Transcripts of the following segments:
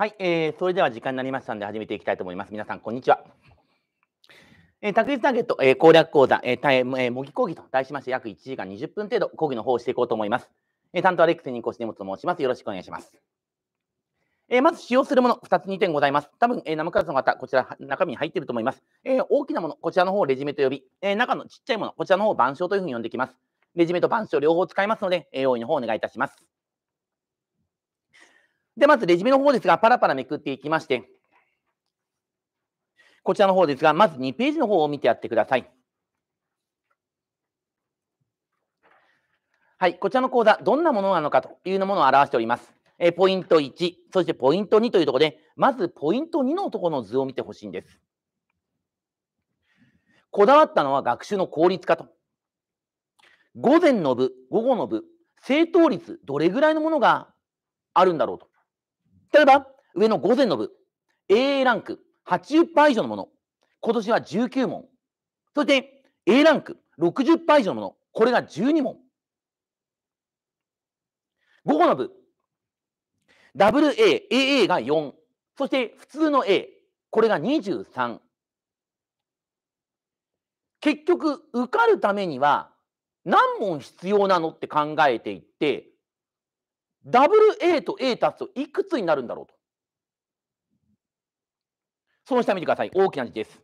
はい、えー、それでは時間になりましたので始めていきたいと思います。皆さん、こんにちは。えー、卓越ターゲット、えー、攻略講座、えーえー、模擬講義と題しまして、約1時間20分程度、講義の方をしていこうと思います。えー、担当アレックスに越根本と申します。よろしくお願いします。えー、まず使用するもの、2つ2点ございます。多分、えー、生クラスの方、こちら、中身に入っていると思います。えー、大きなもの、こちらの方をレジュメと呼び、えー、中のちっちゃいもの、こちらの方を板書というふうに呼んできます。レジュメと板書両方使いますので、えー、用意の方お願いいたします。で、まずレジュメの方ですが、パラパラめくっていきまして、こちらの方ですが、まず2ページの方を見てやってください。はい、こちらの講座、どんなものなのかというのものを表しております。えポイント1、そしてポイント2というところで、まずポイント2のところの図を見てほしいんです。こだわったのは学習の効率化と。午前の部、午後の部、正答率、どれぐらいのものがあるんだろうと。例えば、上の午前の部、A ランク80%以上のもの、今年は19問。そして、A ランク60%以上のもの、これが12問。午後の部、WA、AA が4、そして普通の A、これが23。結局、受かるためには何問必要なのって考えていって、WA と A 足すといくつになるんだろうと。その下見てください。大きな字です。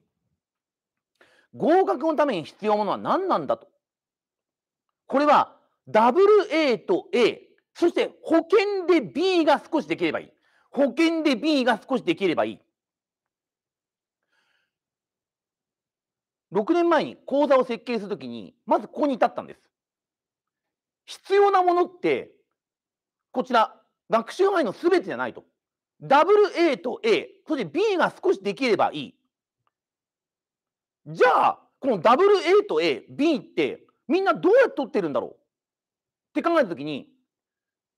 合格のために必要なものは何なんだと。これは WA と A、そして保険で B が少しできればいい。保険で B が少しできればいい。6年前に講座を設計するときに、まずここに至ったんです。必要なものってこちら、学習範囲の全てじゃないと。WA と A、そして B が少しできればいい。じゃあ、この WA と A、B ってみんなどうやって取ってるんだろうって考えたときに、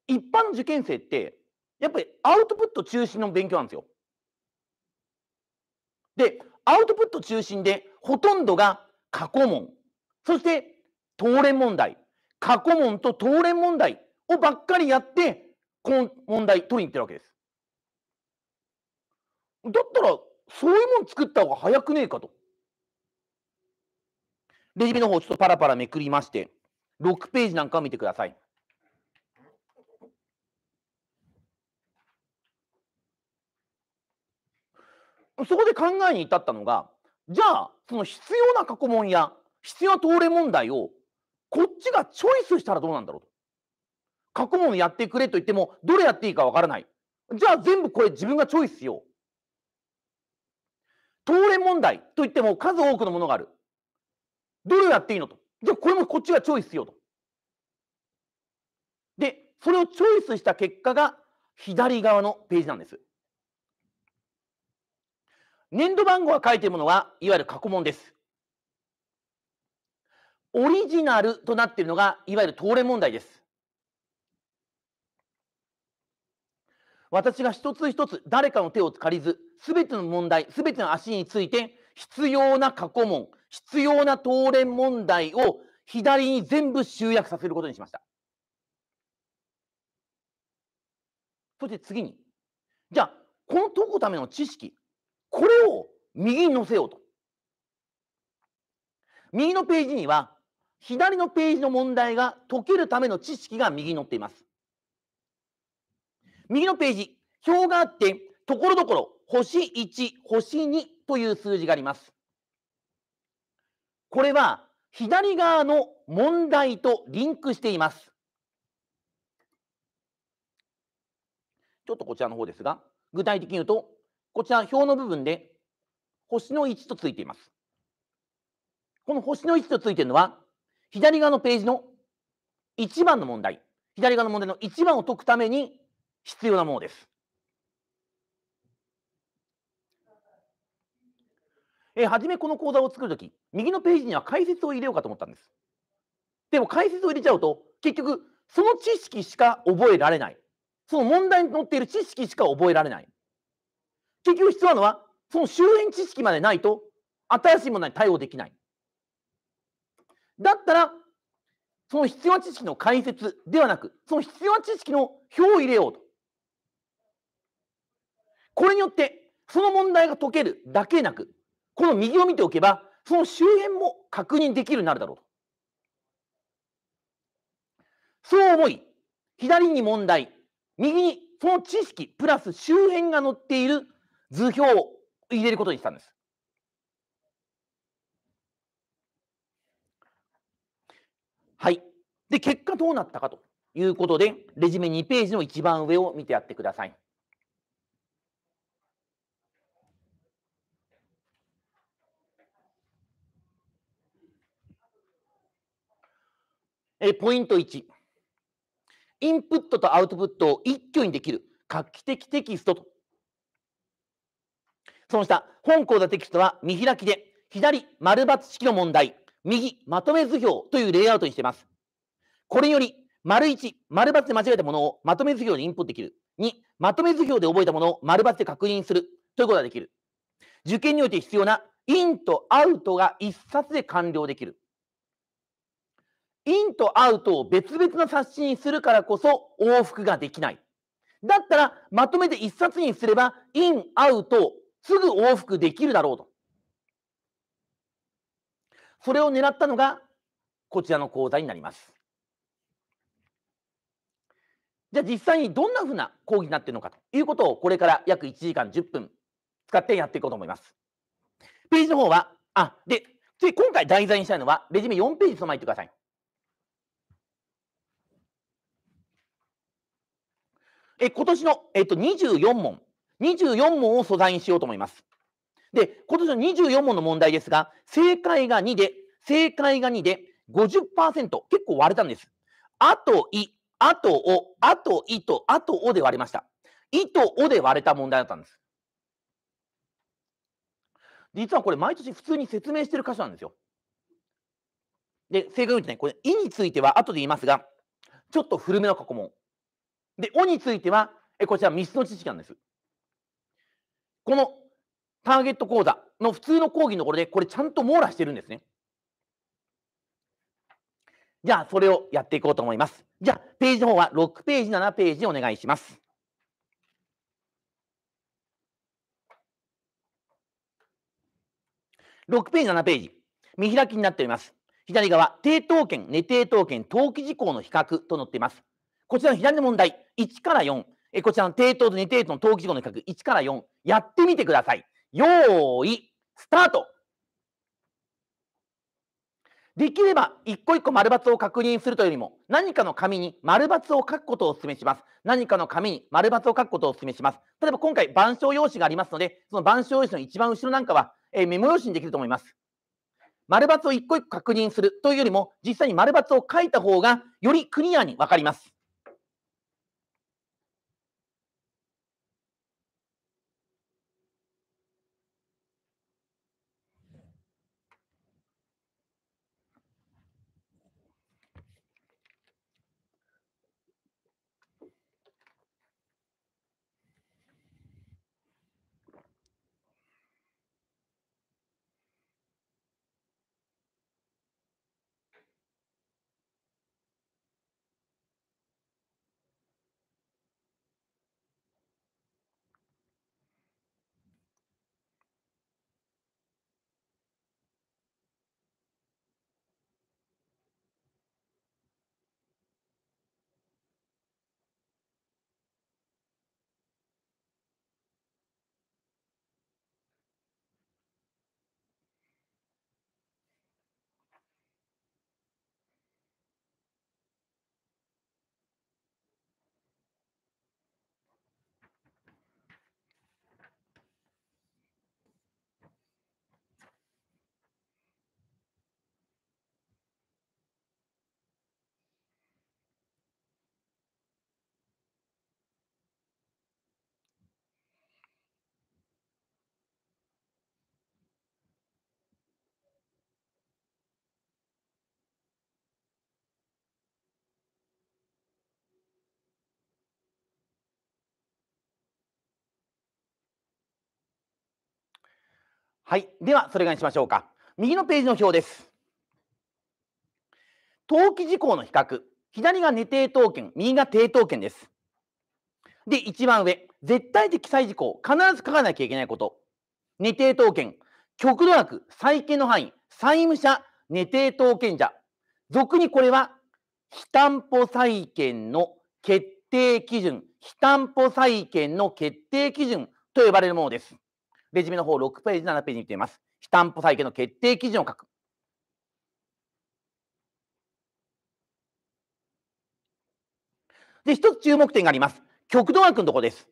一般の受験生ってやっぱりアウトプット中心の勉強なんですよ。で、アウトプット中心でほとんどが過去問、そして当連問題、過去問と当連問題をばっかりやって、この問題取りに行ってるわけです。だったら、そういうもん作った方が早くねえかと。レジュの方、ちょっとパラパラめくりまして、6ページなんかを見てください。そこで考えに至ったのが、じゃあ、その必要な過去問や必要な東レ問題を、こっちがチョイスしたらどうなんだろうと。過去問やってくれと言っても、どれやっていいかわからない。じゃあ全部これ自分がチョイスしよう。当連問題と言っても数多くのものがある。どれやっていいのと。じゃあこれもこっちがチョイスしようと。で、それをチョイスした結果が左側のページなんです。年度番号が書いているものはいわゆる過去問です。オリジナルとなっているのがいわゆる当連問題です。私が一つ一つ誰かの手を借りず、すべての問題、すべての足について、必要な過去問、必要な当連問題を左に全部集約させることにしました。そして次に、じゃあ、この解くための知識、これを右に載せようと。右のページには、左のページの問題が解けるための知識が右に載っています。右のページ、表があって、ところどころ、星1、星2という数字があります。これは、左側の問題とリンクしています。ちょっとこちらの方ですが、具体的に言うと、こちら表の部分で、星の1とついています。この星の1とついているのは、左側のページの1番の問題、左側の問題の1番を解くために必要なものです。え初めこの講座を作るとき、右のページには解説を入れようかと思ったんです。でも解説を入れちゃうと、結局、その知識しか覚えられない。その問題に載っている知識しか覚えられない。結局必要なのは、その周辺知識までないと、新しい問題に対応できない。だったら、その必要な知識の解説ではなく、その必要な知識の表を入れようと。これによってその問題が解けるだけなくこの右を見ておけばその周辺も確認できるようになるだろうと。そう思い左に問題右にその知識プラス周辺が載っている図表を入れることにしたんです。はい。で、結果どうなったかということで、レジュメ2ページの一番上を見てやってください。えポイント1。インプットとアウトプットを一挙にできる画期的テキストと。その下、本講座テキストは見開きで、左、丸抜式の問題、右、まとめ図表というレイアウトにしています。これにより、丸1、丸抜で間違えたものをまとめ図表にインプットできる。2、まとめ図表で覚えたものを丸抜で確認するということができる。受験において必要なインとアウトが一冊で完了できる。インとアウトを別々の冊子にするからこそ往復ができない。だったらまとめて1冊にすればイン、アウトすぐ往復できるだろうと。それを狙ったのがこちらの講座になります。じゃあ実際にどんなふうな講義になっているのかということをこれから約1時間10分使ってやっていこうと思います。ページの方は、あ、で、次今回題材にしたいのはレジュメ4ページ備えてください。え今年の、えっと、24問、24問を素材にしようと思います。で、今年の24問の問題ですが、正解が2で、正解が2で50%、結構割れたんです。あとい、あとお、あといと、あとおで割れました。いとおで割れた問題だったんです。実はこれ、毎年普通に説明してる箇所なんですよ。で、正解を言うとね、これ、いについては後で言いますが、ちょっと古めの過去問。で、おについては、えこちら、ミスの知識なんです。このターゲット講座の普通の講義のところで、これちゃんと網羅してるんですね。じゃあ、それをやっていこうと思います。じゃあ、ページの方は6ページ、7ページお願いします。6ページ、7ページ。見開きになっております。左側、抵当権、寝抵当権、登記事項の比較と載っています。こちらの左の問題、1から4、えこちらの低等と二低等の登記事項の比較、1から4、やってみてください。よーい、スタートできれば一個一個丸×を確認するというよりも何かの紙に丸×を書くことをお勧めします。何かの紙に丸×を書くことをお勧めします。例えば今回、板書用紙がありますので、その板書用紙の一番後ろなんかは、えメモ用紙にできると思います。丸×を一個一個確認するというよりも、実際に丸×を書いた方がよりクリアにわかります。はい。では、それがにしましょうか。右のページの表です。登記事項の比較。左が寝定当権、右が定当権です。で、一番上。絶対的記載事項。必ず書かなきゃいけないこと。寝定当権。極度額、債権の範囲。債務者、寝定当権者。俗にこれは、非担保債権の決定基準、非担保債権の決定基準と呼ばれるものです。レジュメの方6ページ、7ページに見ています。非担保債権の決定基準を書く。で、一つ注目点があります。極度枠のところです。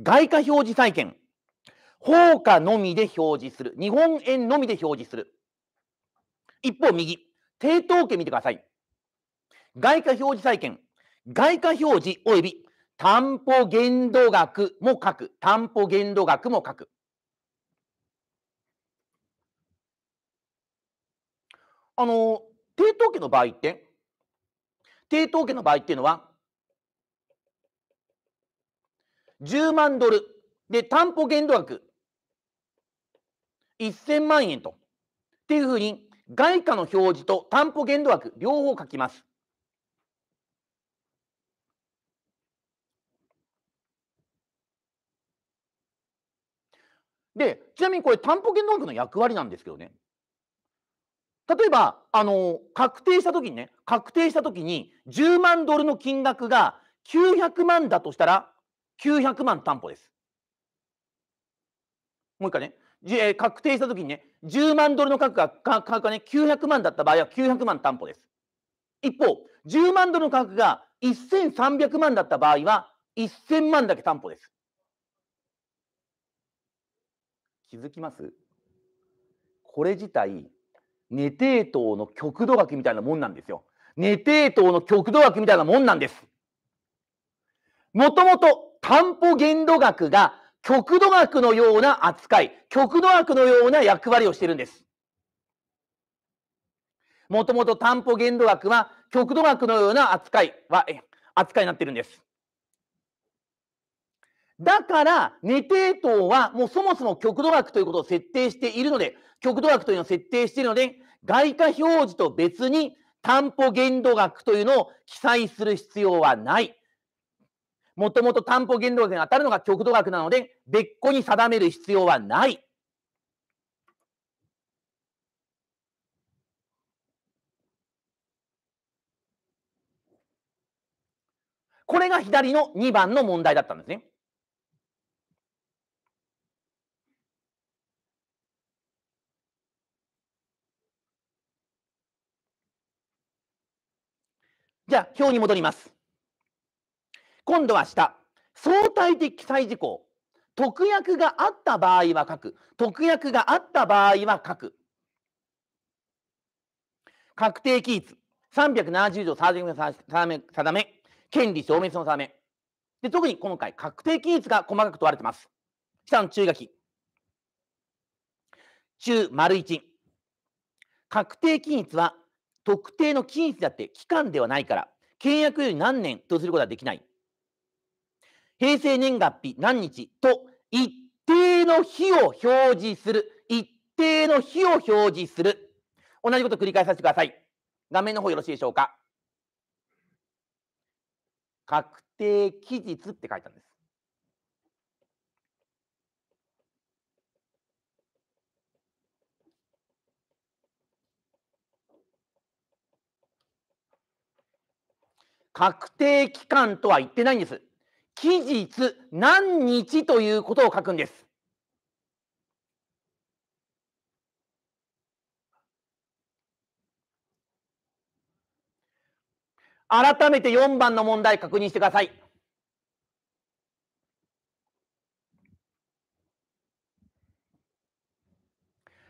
外貨表示債権。放火のみで表示する。日本円のみで表示する。一方、右。抵当権見てください。外貨表示債権。外貨表示及び担保限度額も書く。担保限度額も書く。あの、抵当家の場合って、抵当家の場合っていうのは、10万ドルで担保限度額1000万円と。っていうふうに、外貨の表示と担保限度額両方書きます。で、ちなみにこれ、担保権能力の役割なんですけどね。例えば、あの、確定したときにね、確定したときに、10万ドルの金額が900万だとしたら、900万担保です。もう一回ね、えー、確定したときにね、10万ドルの価格が価格が、ね、900万だった場合は900万担保です。一方、10万ドルの価格が1300万だった場合は1000万だけ担保です。気づきますこれ自体、ネテートの極度額みたいなもんなんですよ。ネテートの極度額みたいなもんなんです。もともと担保限度額が極度額のような扱い、極度額のような役割をしてるんです。もともと担保限度額は極度額のような扱いは、扱いになってるんです。だから、ネ抵等はもうそもそも極度額ということを設定しているので、極度額というのを設定しているので、外貨表示と別に担保限度額というのを記載する必要はない。もともと担保限度額に当たるのが極度額なので、別個に定める必要はない。これが左の2番の問題だったんですね。じゃあ、表に戻ります。今度は下。相対的記載事項。特約があった場合は書く。特約があった場合は書く。確定期日。370条定め。権利消滅の定め。で特に今回、確定期日が細かく問われてます。下の注意書き。中、丸一。確定期日は特定の期日だって期間ではないから、契約より何年とすることはできない。平成年月日何日と一定の日を表示する。一定の日を表示する。同じこと繰り返させてください。画面の方よろしいでしょうか。確定期日って書いたんです。確定期間とは言ってないんです。期日、何日ということを書くんです。改めて4番の問題確認してください。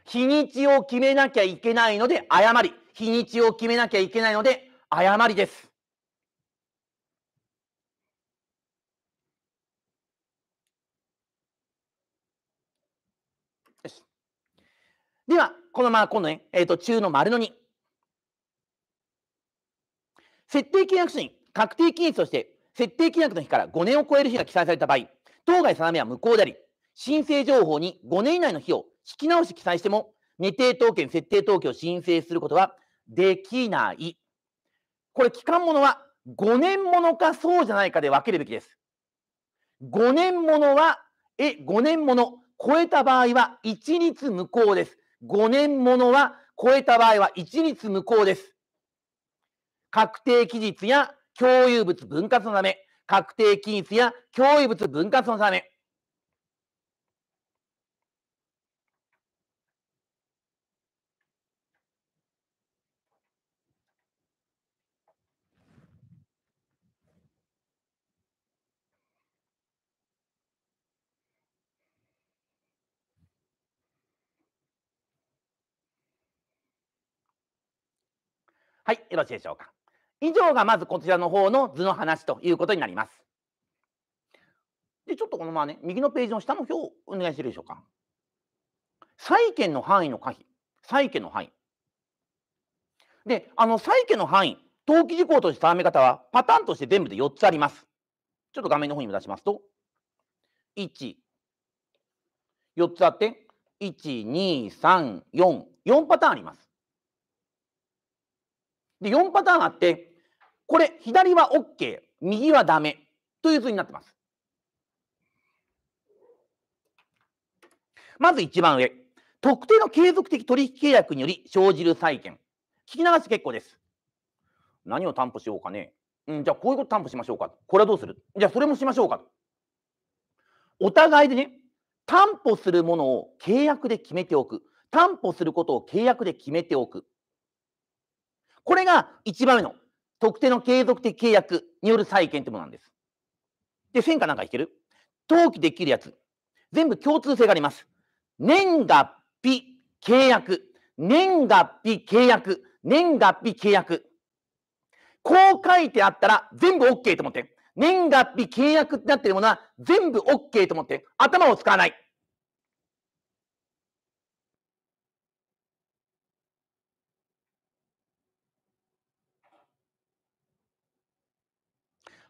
日にちを決めなきゃいけないので誤り。日にちを決めなきゃいけないので誤りです。では、このまま今度ね、えっ、ー、と、中の丸の2。設定契約書に確定期日として、設定契約の日から5年を超える日が記載された場合、当該定めは無効であり、申請情報に5年以内の日を引き直し記載しても、未定当権、設定当権を申請することはできない。これ、期間ものは5年ものかそうじゃないかで分けるべきです。5年ものは、え、5年もの、超えた場合は一律無効です。5年ものは超えた場合は一律無効です。確定期日や共有物分割のため、確定期日や共有物分割のため、はい、よろしいでしょうか。以上がまずこちらの方の図の話ということになります。で、ちょっとこのままね、右のページの下の表をお願いしてるでしょうか。債権の範囲の可否。債権の範囲。で、あの債権の範囲、登記事項として定め方はパターンとして全部で4つあります。ちょっと画面の方にも出しますと、1、4つあって、1、2、3、4、4パターンあります。で、4パターンあって、これ、左は OK、右はダメという図になってます。まず一番上。特定の継続的取引契約により生じる債権。聞き流し結構です。何を担保しようかね。うん、じゃあこういうこと担保しましょうか。これはどうするじゃあそれもしましょうか。お互いでね、担保するものを契約で決めておく。担保することを契約で決めておく。これが一番目の特定の継続的契約による債権ってものなんです。で、戦果なんかいける登記できるやつ。全部共通性があります。年月日契約。年月日契約。年月日契約。こう書いてあったら全部 OK と思って。年月日契約ってなってるものは全部 OK と思って。頭を使わない。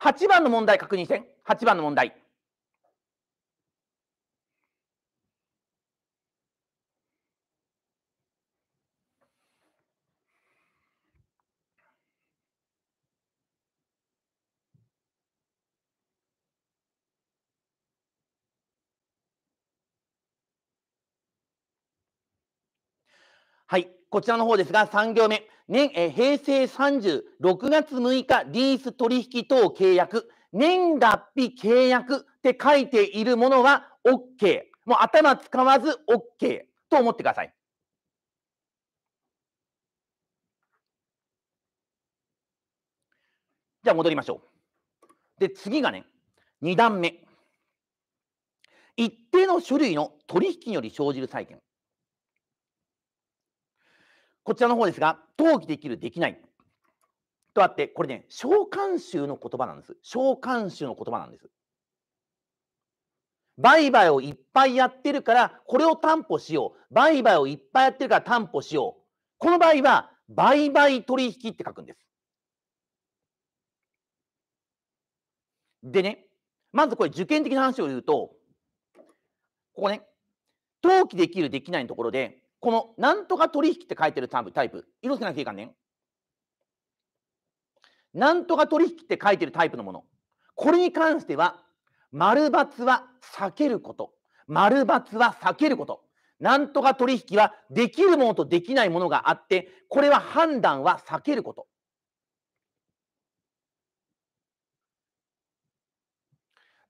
8番の問題確認して8番の問題はいこちらの方ですが、3行目。年、え平成36月6日、リース取引等契約、年月日契約って書いているものは OK。もう頭使わず OK と思ってください。じゃあ戻りましょう。で、次がね、2段目。一定の種類の取引により生じる債権。こちらの方ですが、登記できる、できない。とあって、これね、召喚集の言葉なんです。召喚集の言葉なんです。売買をいっぱいやってるから、これを担保しよう。売買をいっぱいやってるから担保しよう。この場合は、売買取引って書くんです。でね、まずこれ受験的な話を言うと、ここね、登記できる、できないのところで、このなんとか取引って書いてるタイプ、色つけなきゃいかんねん。なんとか取引って書いてるタイプのもの。これに関しては、丸×は避けること。丸×は避けること。なんとか取引はできるものとできないものがあって、これは判断は避けること。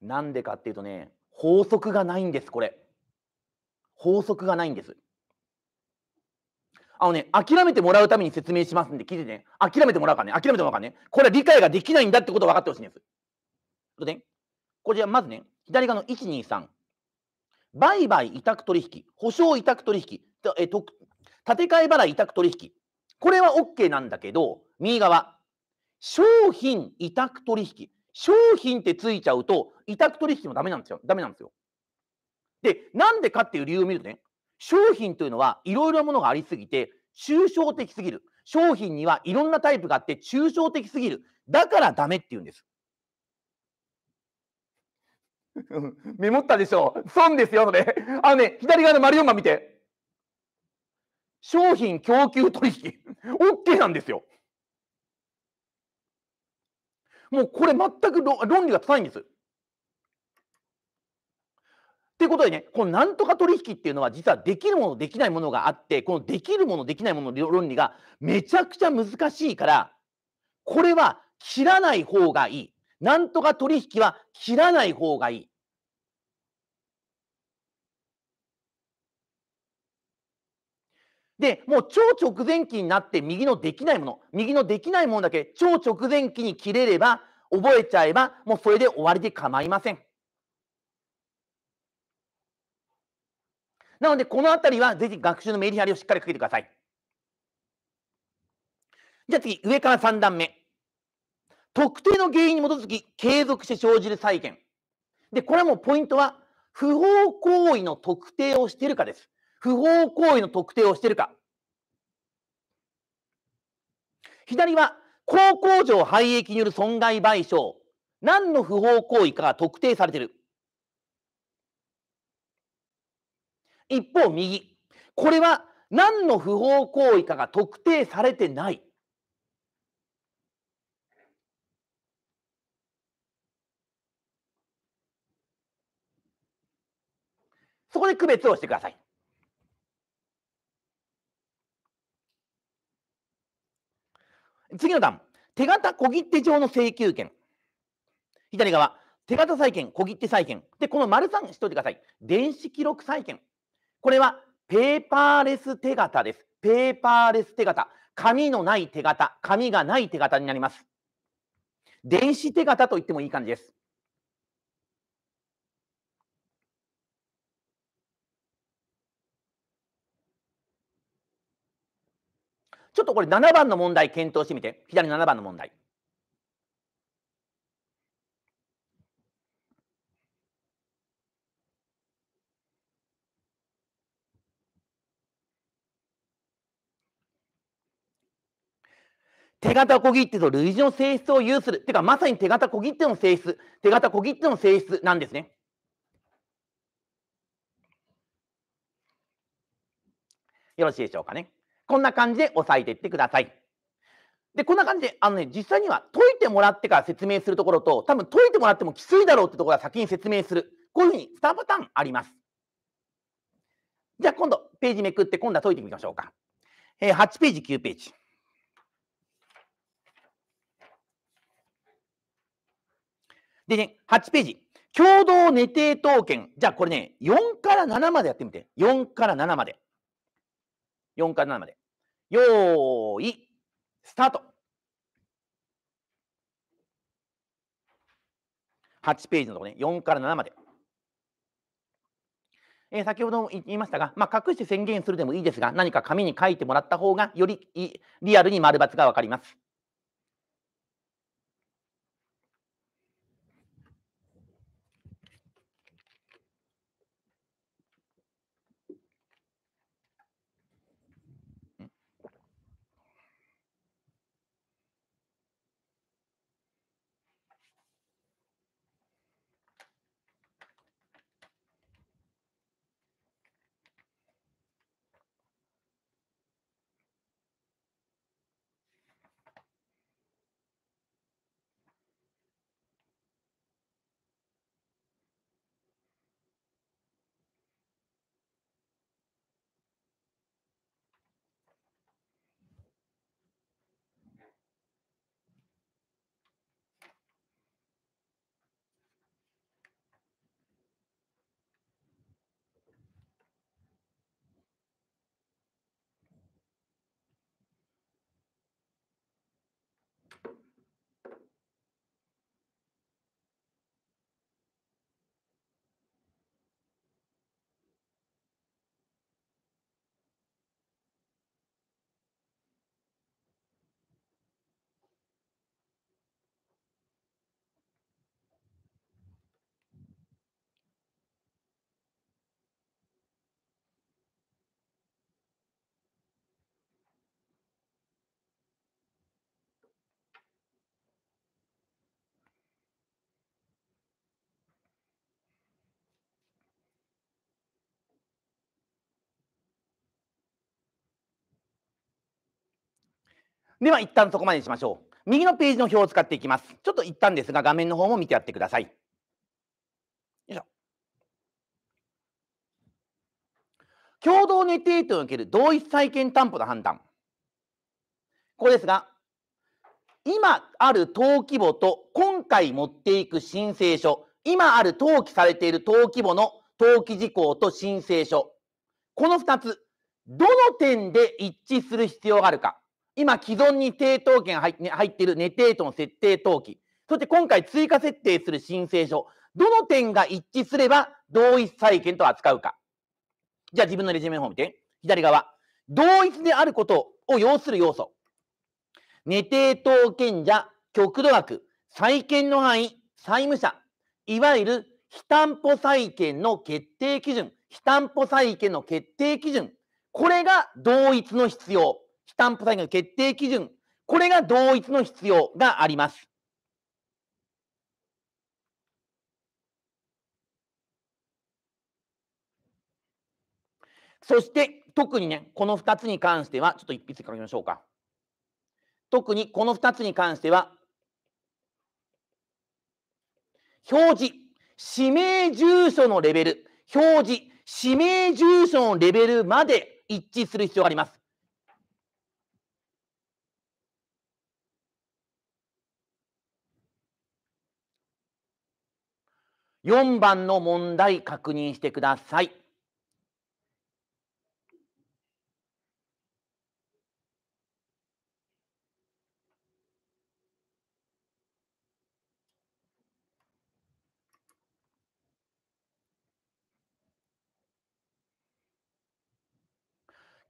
なんでかっていうとね、法則がないんです、これ。法則がないんです。あのね、諦めてもらうために説明しますんで、聞いてね。諦めてもらうかね。諦めてもらうかね。これは理解ができないんだってことを分かってほしいんです。でね、これじゃまずね、左側の123。売買委託取引、保証委託取引、えと建て替え払い委託取引。これは OK なんだけど、右側。商品委託取引。商品ってついちゃうと、委託取引もダメなんですよ。ダメなんですよ。で、なんでかっていう理由を見るとね、商品というのはいろいろなものがありすぎて、抽象的すぎる。商品にはいろんなタイプがあって、抽象的すぎる。だからダメって言うんです。メモったでしょう損ですよ、それ。あのね、左側のオ4番見て。商品供給取引。OK なんですよ。もうこれ全く論理がつかないんです。ということでね、このなんとか取引っていうのは、実はできるもの、できないものがあって、このできるもの、できないものの論理がめちゃくちゃ難しいから、これは切らない方がいい。なんとか取引は切らない方がいい。で、もう超直前期になって右のできないもの、右のできないものだけ超直前期に切れれば、覚えちゃえば、もうそれで終わりで構いません。なので、このあたりはぜひ学習のメリハリをしっかりかけてください。じゃあ次、上から3段目。特定の原因に基づき継続して生じる債権。で、これもポイントは、不法行為の特定をしているかです。不法行為の特定をしているか。左は、高工場廃液による損害賠償。何の不法行為かが特定されている。一方右これは何の不法行為かが特定されてない。そこで区別をしてください。次の段、手形小切手上の請求権。左側、手形債権、小切手債権。で、この丸3、しといてください。電子記録債権。これはペーパーレス手形です。ペーパーレス手形。紙のない手形、紙がない手形になります。電子手形と言ってもいい感じです。ちょっとこれ7番の問題検討してみて。左7番の問題。手形小切手と類似の性質を有する。てか、まさに手形小切手の性質、手形小切手の性質なんですね。よろしいでしょうかね。こんな感じで押さえていってください。で、こんな感じで、あのね、実際には解いてもらってから説明するところと、多分解いてもらってもきついだろうってところは先に説明する。こういうふうに2パターンあります。じゃあ今度、ページめくって今度は解いてみましょうか。えー、8ページ、9ページ。でね、8ページ。共同寝定当権。じゃあこれね、4から7までやってみて。4から7まで。4から7まで。よーい、スタート。8ページのとこね、4から7まで。えー、先ほども言いましたが、まあ、隠して宣言するでもいいですが、何か紙に書いてもらった方が、よりリアルに丸×が分かります。では一旦そこまでにしましょう。右のページの表を使っていきます。ちょっと一旦ですが、画面の方も見てやってください。よいしょ。共同ネットエトにおける同一債権担保の判断。ここですが、今ある登記簿と今回持っていく申請書、今ある登記されている登記簿の登記事項と申請書、この2つ、どの点で一致する必要があるか。今既存に抵当権入っているネテートの設定登記、そして今回追加設定する申請書、どの点が一致すれば同一債権と扱うか。じゃあ自分のレジュメの方見て。左側。同一であることを要する要素。ネテー当権者、極度額、債権の範囲、債務者、いわゆる非担保債権の決定基準、非担保債権の決定基準、これが同一の必要。担保債の決定基準、これが同一の必要があります。そして特にね、この2つに関しては、ちょっと一筆書きましょうか。特にこの2つに関しては、表示、氏名住所のレベル、表示、氏名住所のレベルまで一致する必要があります。4番の問題確認してください。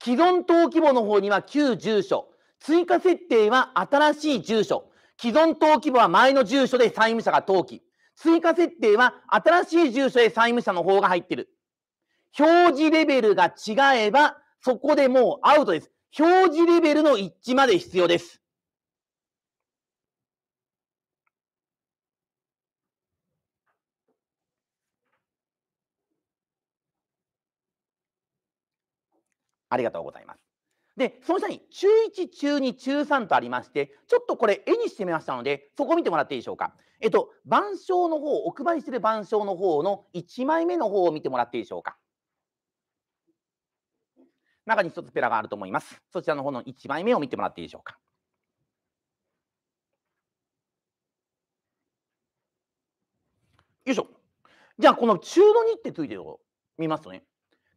既存登記簿の方には旧住所、追加設定は新しい住所、既存登記簿は前の住所で債務者が登記。追加設定は新しい住所へ債務者の方が入ってる。表示レベルが違えば、そこでもうアウトです。表示レベルの一致まで必要です。ありがとうございます。で、その下に中1、中2、中3とありまして、ちょっとこれ絵にしてみましたので、そこ見てもらっていいでしょうか。えっと、板章の方、お配りしてる板章の方の1枚目の方を見てもらっていいでしょうか。中に1つペラがあると思います。そちらの方の1枚目を見てもらっていいでしょうか。よいしょ。じゃあ、この中の2ってついてる見ますとね、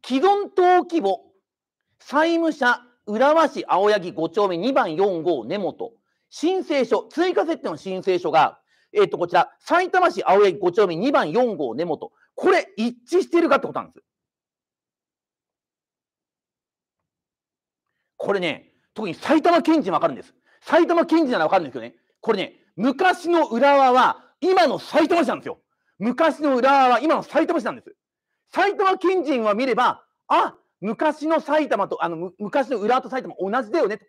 既存登記簿、債務者、浦和市青柳5丁目2番4号根本、申請書、追加設定の申請書が、えっ、ー、と、こちら、埼玉市青柳5丁目2番4号根本、これ一致してるかってことなんです。これね、特に埼玉県人わかるんです。埼玉県人ならわかるんですけどね、これね、昔の浦和は今の埼玉市なんですよ。昔の浦和は今の埼玉市なんです。埼玉県人は見れば、あ昔の埼玉と、あの、昔の浦和と埼玉同じだよねと。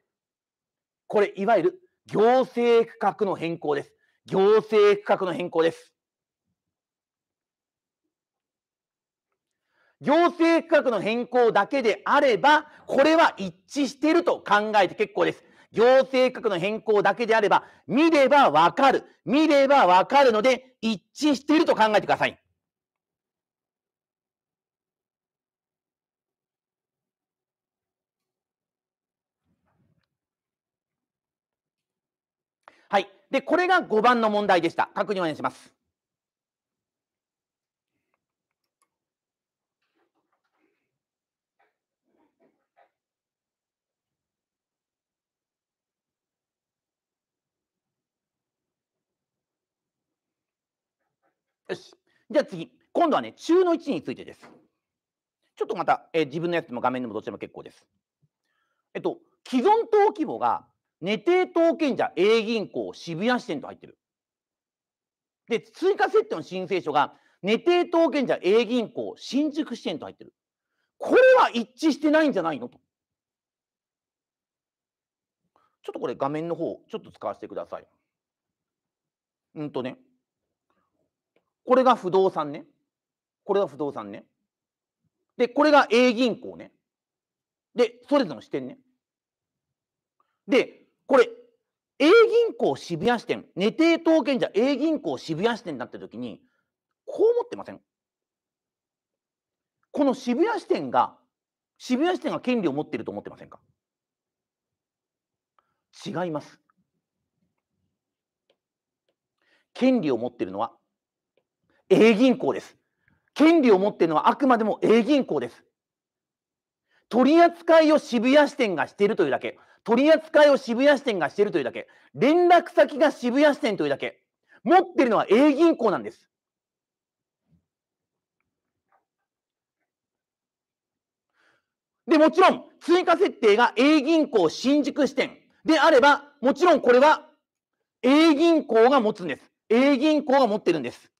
これ、いわゆる行政区画の変更です。行政区画の変更です。行政区画の変更だけであれば、これは一致していると考えて結構です。行政区画の変更だけであれば、見ればわかる。見ればわかるので、一致していると考えてください。はい。で、これが5番の問題でした。確認お願いします。よし。じゃあ次。今度はね、中の位置についてです。ちょっとまた、えー、自分のやつでも画面でもどっちでも結構です。えっと、既存登記簿が寝定当権者 A 銀行渋谷支店と入ってる。で、追加設定の申請書が、寝定当権者 A 銀行新宿支店と入ってる。これは一致してないんじゃないのと。ちょっとこれ画面の方、ちょっと使わせてください。うんとね。これが不動産ね。これが不動産ね。で、これが A 銀行ね。で、それぞれの支店ね。で、これ A 銀行渋谷支店、寝定当権者 A 銀行渋谷支店になった時に、こう思ってませんこの渋谷支店が、渋谷支店が権利を持っていると思ってませんか違います。権利を持っているのは A 銀行です。権利を持っているのはあくまでも A 銀行です。取り扱いを渋谷支店がしているというだけ。取り扱いを渋谷支店がしているというだけ、連絡先が渋谷支店というだけ、持ってるのは A 銀行なんです。で、もちろん、追加設定が A 銀行新宿支店であれば、もちろんこれは A 銀行が持つんです。A 銀行が持ってるんです。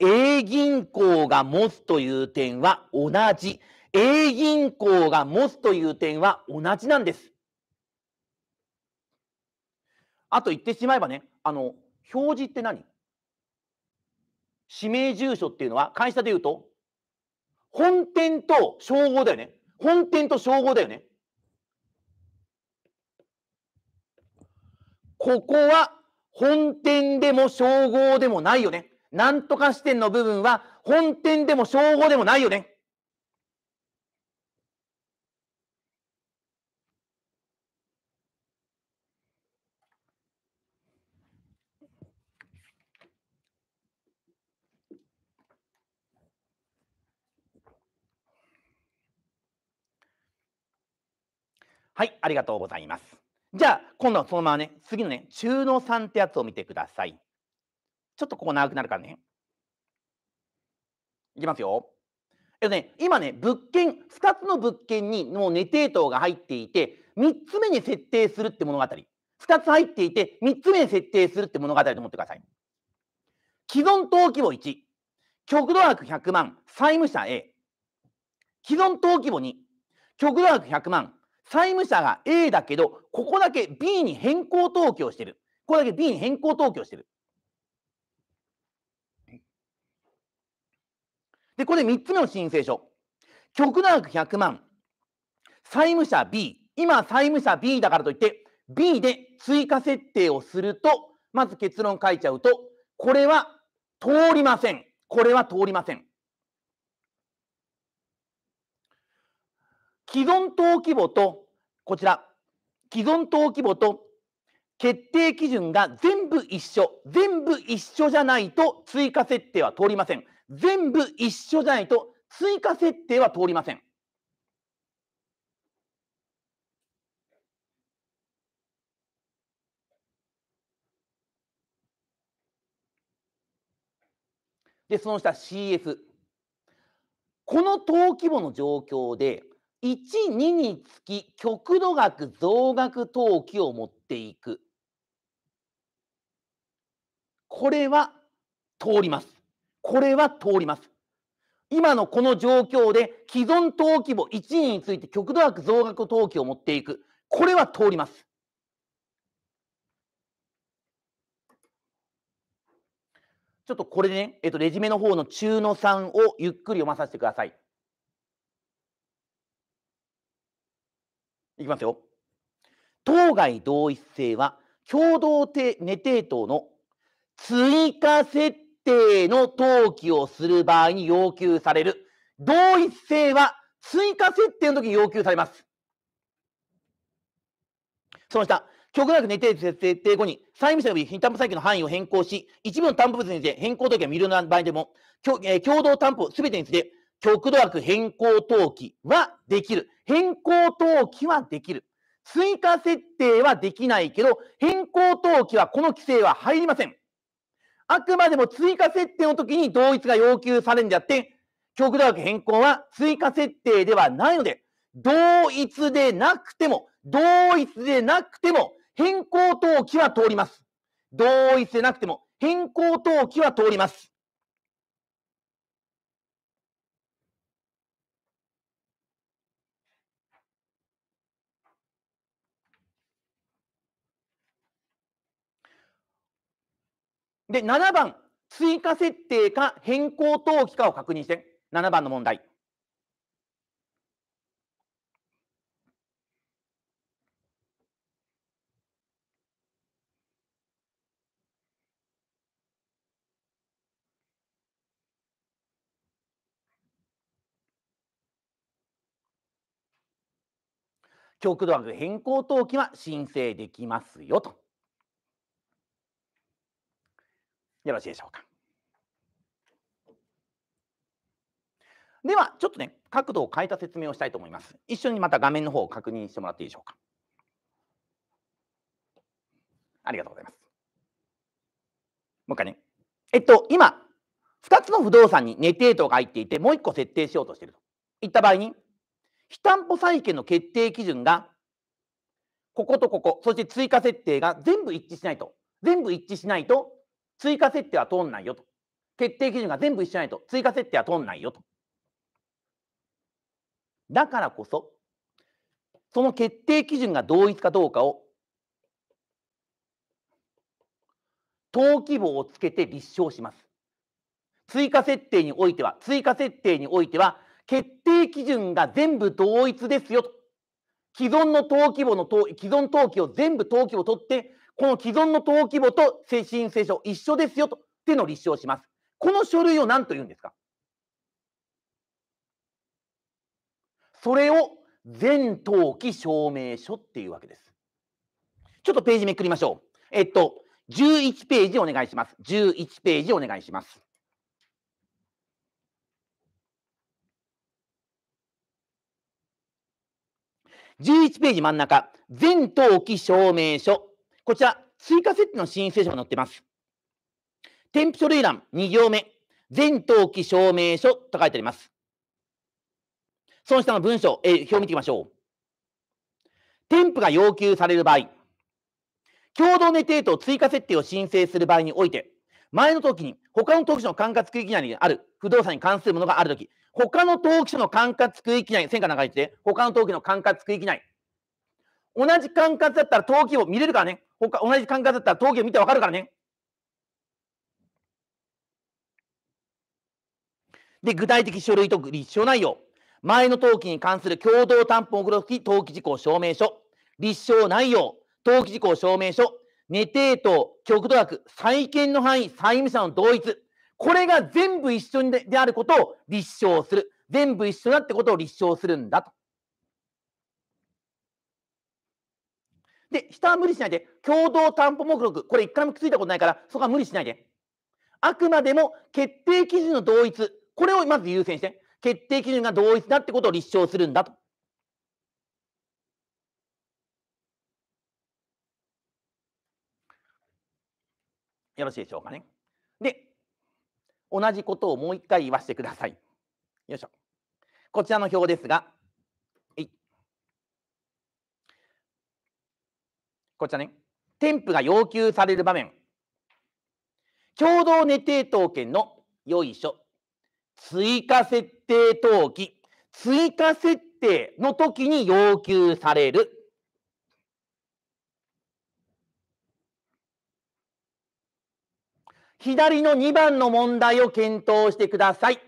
A 銀行が持つという点は同じ。A 銀行が持つという点は同じなんです。あと言ってしまえばね、あの表示って何氏名住所っていうのは会社で言うと本店と称号だよね。本店と称号だよね。ここは本店でも称号でもないよね。なんとか視点の部分は本店でも称号でもないよね。はい、ありがとうございます。じゃあ、今度はそのままね、次のね、中濃さんってやつを見てください。ちょっとここ長くなるからね。いきますよ。えっとね、今ね、物件、2つの物件にもう寝定等が入っていて、3つ目に設定するって物語。2つ入っていて、3つ目に設定するって物語と思ってください。既存登記簿1、極度額100万、債務者 A。既存登記簿2、極度額100万、債務者が A だけど、ここだけ B に変更登記をしてる。ここだけ B に変更登記をしてる。で、これ3つ目の申請書。極額100万。債務者 B。今、債務者 B だからといって、B で追加設定をすると、まず結論書いちゃうと、これは通りません。これは通りません。既存登記簿と、こちら、既存登記簿と決定基準が全部一緒、全部一緒じゃないと追加設定は通りません。全部一緒じゃないと追加設定は通りません。で、その下 c f この等規模の状況で、1、2につき極度額増額等規を持っていく。これは通ります。これは通ります。今のこの状況で既存登記簿1位について極度額増額登記を持っていく。これは通ります。ちょっとこれでね、えっと、レジュメの方の中の3をゆっくり読まさせてください。いきますよ。当該同一性は共同寝抵当の追加設定の登記をする場合に要求される。同一性は追加設定の時に要求されます。その下、極なく寝て設定後に、債務者及び担保債権の範囲を変更し、一部の担保物について変更登記が未了な場合でも、えー、共同担保すべてについて、極度枠変更登記はできる。変更登記はできる。追加設定はできないけど、変更登記はこの規制は入りません。あくまでも追加設定の時に同一が要求されるんであって、極度枠変更は追加設定ではないので、同一でなくても、同一でなくても、変更登記は通ります。同一でなくても、変更登記は通ります。で、7番、追加設定か変更登記かを確認して、7番の問題。極度枠変更登記は申請できますよと。よろしいでしょうか。では、ちょっとね、角度を変えた説明をしたいと思います。一緒にまた画面の方を確認してもらっていいでしょうか。ありがとうございます。もう一回ね。えっと、今、2つの不動産にネテートが入っていて、もう1個設定しようとしているといった場合に、非担保債権の決定基準が、こことここ、そして追加設定が全部一致しないと、全部一致しないと、追加設定は通んないよと。決定基準が全部一緒ないと追加設定は通んないよと。だからこそ、その決定基準が同一かどうかを登記簿をつけて立証します。追加設定においては、追加設定においては、決定基準が全部同一ですよと。既存の登記簿の登、既存登記を全部登記を取ってこの既存の登記簿と申請書一緒ですよと、っていうのを立証します。この書類を何と言うんですかそれを全登記証明書っていうわけです。ちょっとページめくりましょう。えっと、11ページお願いします。11ページお願いします。11ページ真ん中、全登記証明書こちら、追加設定の申請書が載ってます。添付書類欄2行目、全登記証明書と書いてあります。その下の文章、え表を見ていきましょう。添付が要求される場合、共同ネテート追加設定を申請する場合において、前の登記に他の登記者の管轄区域内にある不動産に関するものがあるとき、他の登記者の管轄区域内、線が長いって、他の登記の管轄区域内、同じ管轄だったら登記を見れるからね、他同じ感覚だったら陶記を見てわかるからね。で、具体的書類と立証内容。前の登記に関する共同担保送付き登記事項証明書。立証内容。登記事項証明書。寝定等、極度額、債権の範囲、債務者の同一。これが全部一緒であることを立証する。全部一緒だってことを立証するんだと。で、下は無理しないで、共同担保目録、これ一回もついたことないから、そこは無理しないで。あくまでも決定基準の同一、これをまず優先して、決定基準が同一だってことを立証するんだと。よろしいでしょうかね。で、同じことをもう一回言わせてください。よいしょ。こちらの表ですが、こちらね、添付が要求される場面、共同寝定当権のよいしょ、追加設定登記、追加設定の時に要求される。左の2番の問題を検討してください。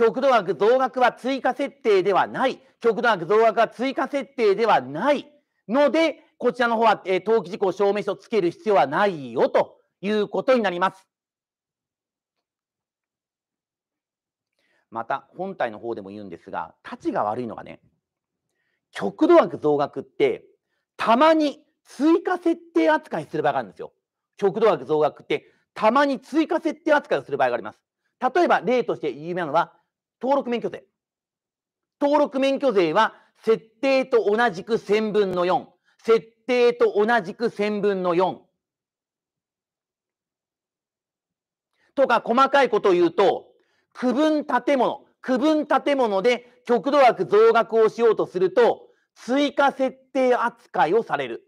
極度額増額は追加設定ではない。極度額増額は追加設定ではないので、こちらの方は、えー、登記事項証明書をつける必要はないよということになります。また、本体の方でも言うんですが、たちが悪いのがね、極度額増額って、たまに追加設定扱いする場合があるんですよ。極度額増額って、たまに追加設定扱いをする場合があります。例えば、例として有名なのは、登録免許税。登録免許税は設定と同じく1000分の4。設定と同じく1000分の4。とか細かいことを言うと、区分建物、区分建物で極度額増額をしようとすると、追加設定扱いをされる。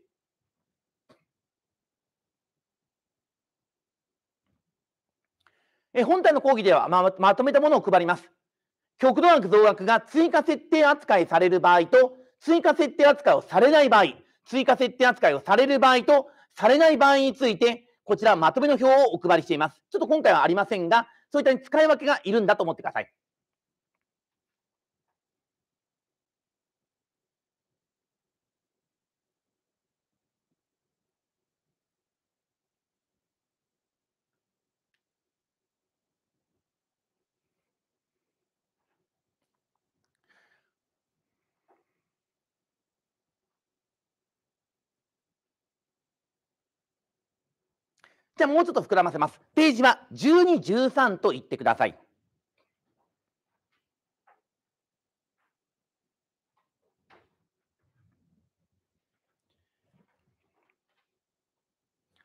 え本体の講義ではままとめたものを配ります。極度額増額が追加設定扱いされる場合と、追加設定扱いをされない場合、追加設定扱いをされる場合と、されない場合について、こちらまとめの表をお配りしています。ちょっと今回はありませんが、そういった使い分けがいるんだと思ってください。じゃあもうちょっと膨らませます。ページは12、13と言ってください。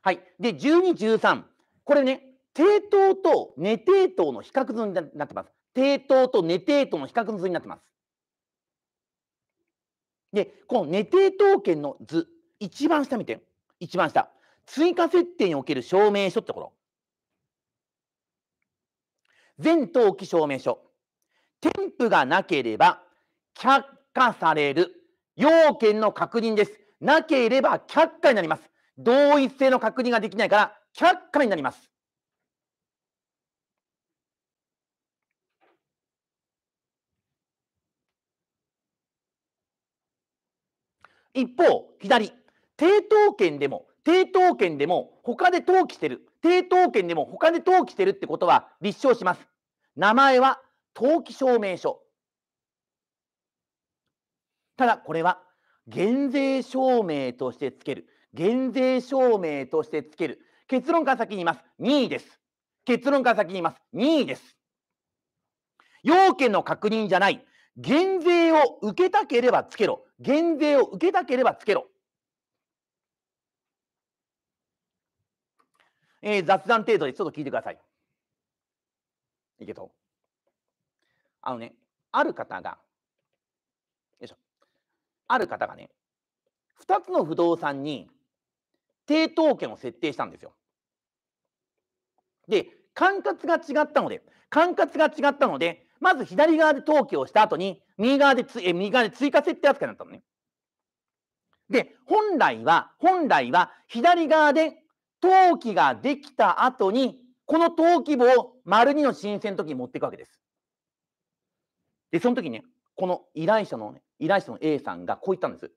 はい。で、12、13。これね、低等と寝低等の比較図になってます。低等と寝低等の比較図になってます。で、この寝低等圏の図、一番下見て、一番下。追加設定における証明書ってこと。全登記証明書。添付がなければ却下される。要件の確認です。なければ却下になります。同一性の確認ができないから却下になります。一方、左、抵当権でも抵当権でも他で登記してる。抵当権でも他で登記してるってことは立証します。名前は登記証明書。ただこれは減税証明としてつける。減税証明としてつける。結論から先に言います。任意です。結論から先に言います。任意です。要件の確認じゃない。減税を受けたければつけろ。減税を受けたければつけろ。えー、雑談程度でちょっと聞いてください。いけと。あのね、ある方が、よいしょ。ある方がね、2つの不動産に抵当権を設定したんですよ。で、管轄が違ったので、管轄が違ったので、まず左側で登記をした後に、右側でつえ右側で追加設定扱いになったのね。で、本来は、本来は、左側で陶器ができた後に、この陶器簿を丸2の申請の時に持っていくわけです。で、その時ね、この依頼者の、ね、依頼者の A さんがこう言ったんです。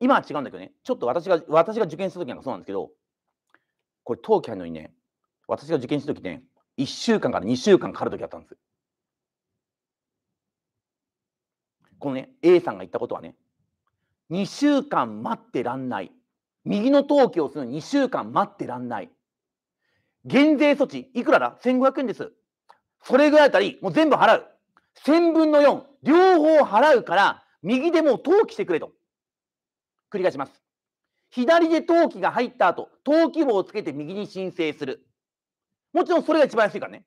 今は違うんだけどね、ちょっと私が私が受験するときなんかそうなんですけど、これ、陶器入るのにね、私が受験したときね、1週間から2週間かかるときだったんです。このね、A さんが言ったことはね、2週間待ってらんない。右の登記をするのに2週間待ってらんない。減税措置、いくらだ ?1500 円です。それぐらいあたり、もう全部払う。1000分の4、両方払うから、右でもう登記してくれと。繰り返します。左で登記が入った後、登記簿をつけて右に申請する。もちろんそれが一番安いからね。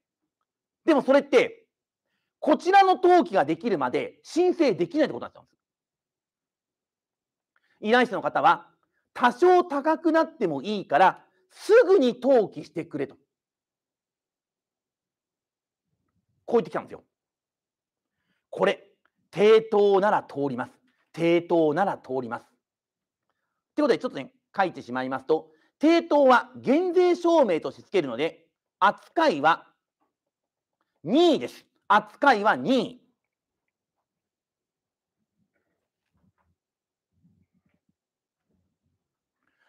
でもそれって、こちらの登記ができるまで申請できないってことになっちゃうんです。依頼者の方は多少高くなってもいいから、すぐに登記してくれと。こう言ってきたんですよ。これ、抵当なら通ります。抵当なら通ります。ということで、ちょっとね、書いてしまいますと、抵当は減税証明としてつけるので、扱いは任意です。扱いは任意。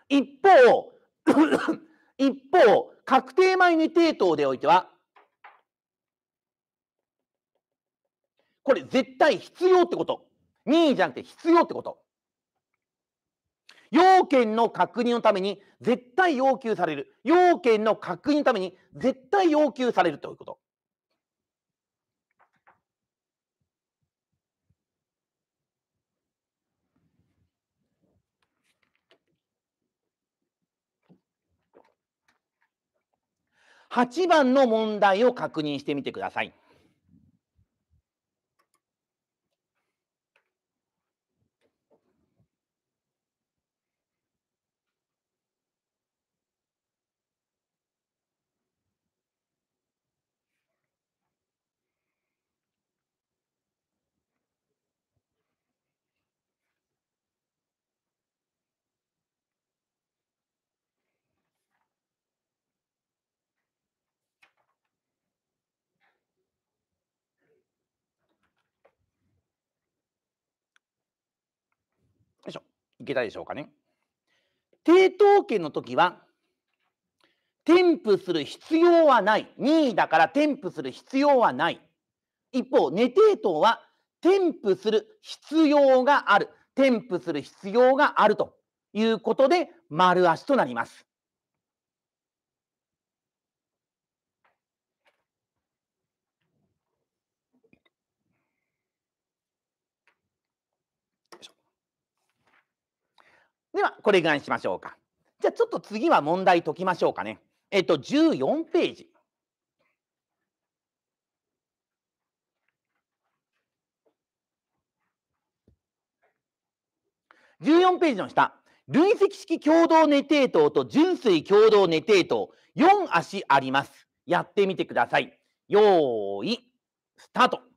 一方、一方、確定マイネテートでおいては、これ絶対必要ってこと。任意じゃなくて必要ってこと。要件の確認のために絶対要求される。要件の確認のために絶対要求されるということ。8番の問題を確認してみてください。いけたでしょうかね。抵当権の時は添付する必要はない。任意だから添付する必要はない。一方、寝抵当は添付する必要がある。添付する必要があるということで、丸足となります。では、これぐらいにしましょうか。じゃあ、ちょっと次は問題解きましょうかね。えっ、と、14ページ。14ページの下、累積式共同ネ抵当と純粋共同ネ抵当ト、4足あります。やってみてください。よ意、い、スタート。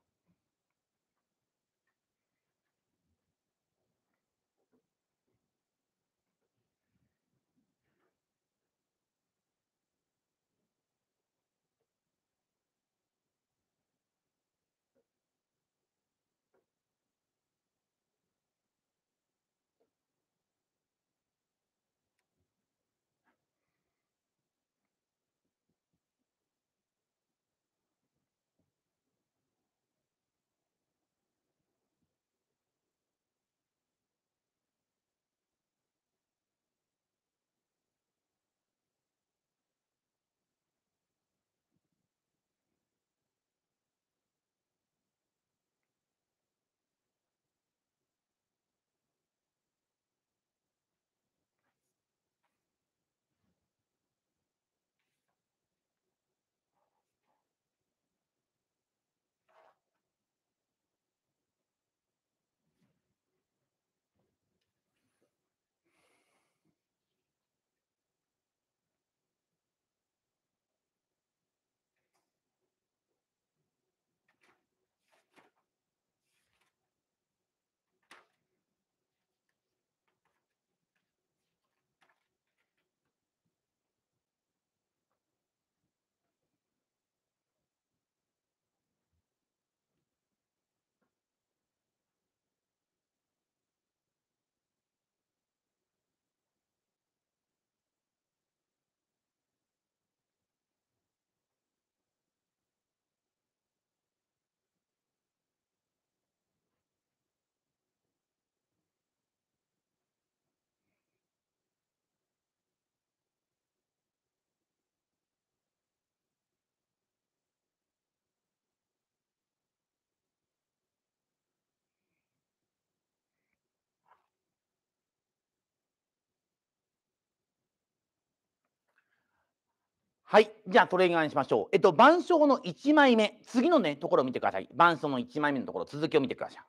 はい。じゃあ、トレーニングにしましょう。えっと、板書の1枚目。次のね、ところを見てください。板書の1枚目のところ、続きを見てください。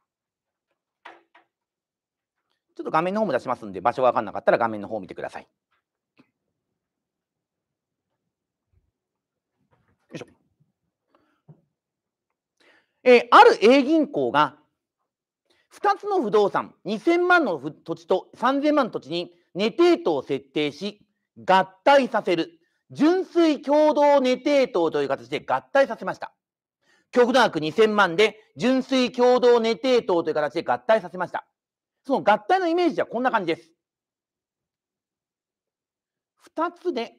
ちょっと画面の方も出しますんで、場所が分かんなかったら画面の方を見てください。よいしょ。えー、ある A 銀行が、2つの不動産、2000万の土地と3000万の土地に、寝程度を設定し、合体させる。純粋共同ネテーという形で合体させました。極度額2000万で純粋共同ネテーという形で合体させました。その合体のイメージはこんな感じです。2つで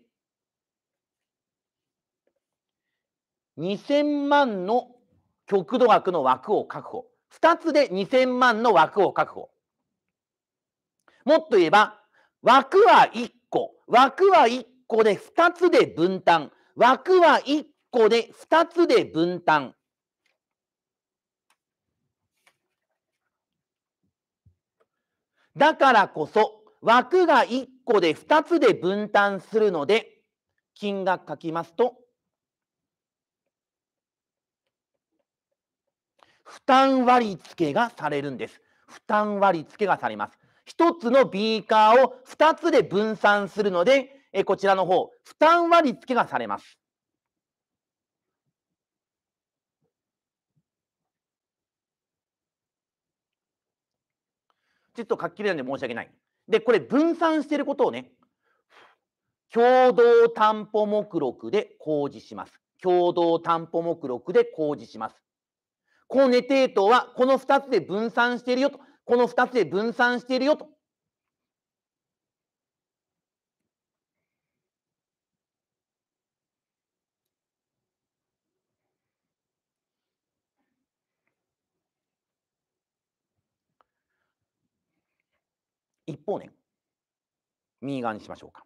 2000万の極度額の枠を確保。2つで2000万の枠を確保。もっと言えば、枠は1個、枠は1個で2つで分担。枠は1個で2つで分担。だからこそ枠が1個で2つで分担するので金額書きますと負担割付がされるんです。負担割付がされます。1つのビーカーを2つで分散するのでえこちらの方、負担割付がされます。ちょっと書ききれなんで申し訳ない。で、これ分散していることをね、共同担保目録で公示します。共同担保目録で公示します。このネテートはこの2つで分散しているよと、この2つで分散しているよと光年、右側にしましょうか。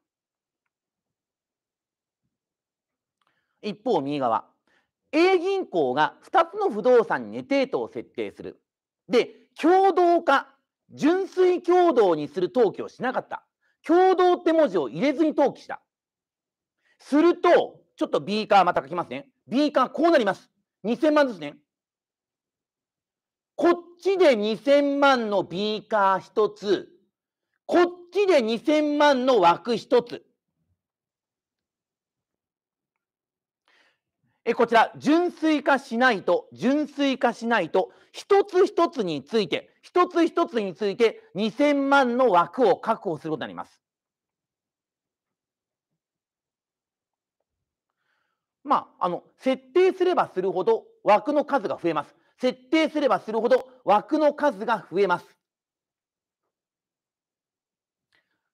一方、右側、A 銀行が2つの不動産にネテートを設定する。で、共同化、純粋共同にする登記をしなかった。共同って文字を入れずに登記した。すると、ちょっと B カーまた書きますね。B カーこうなります。2000万ですね。こっちで2000万の B カー1つ、こっちで2000万の枠1つ。えこちら、純粋化しないと、純粋化しないと、一つ一つについて、一つ一つについて2000万の枠を確保することになります。まあ、あの、設定すればするほど枠の数が増えます。設定すればするほど枠の数が増えます。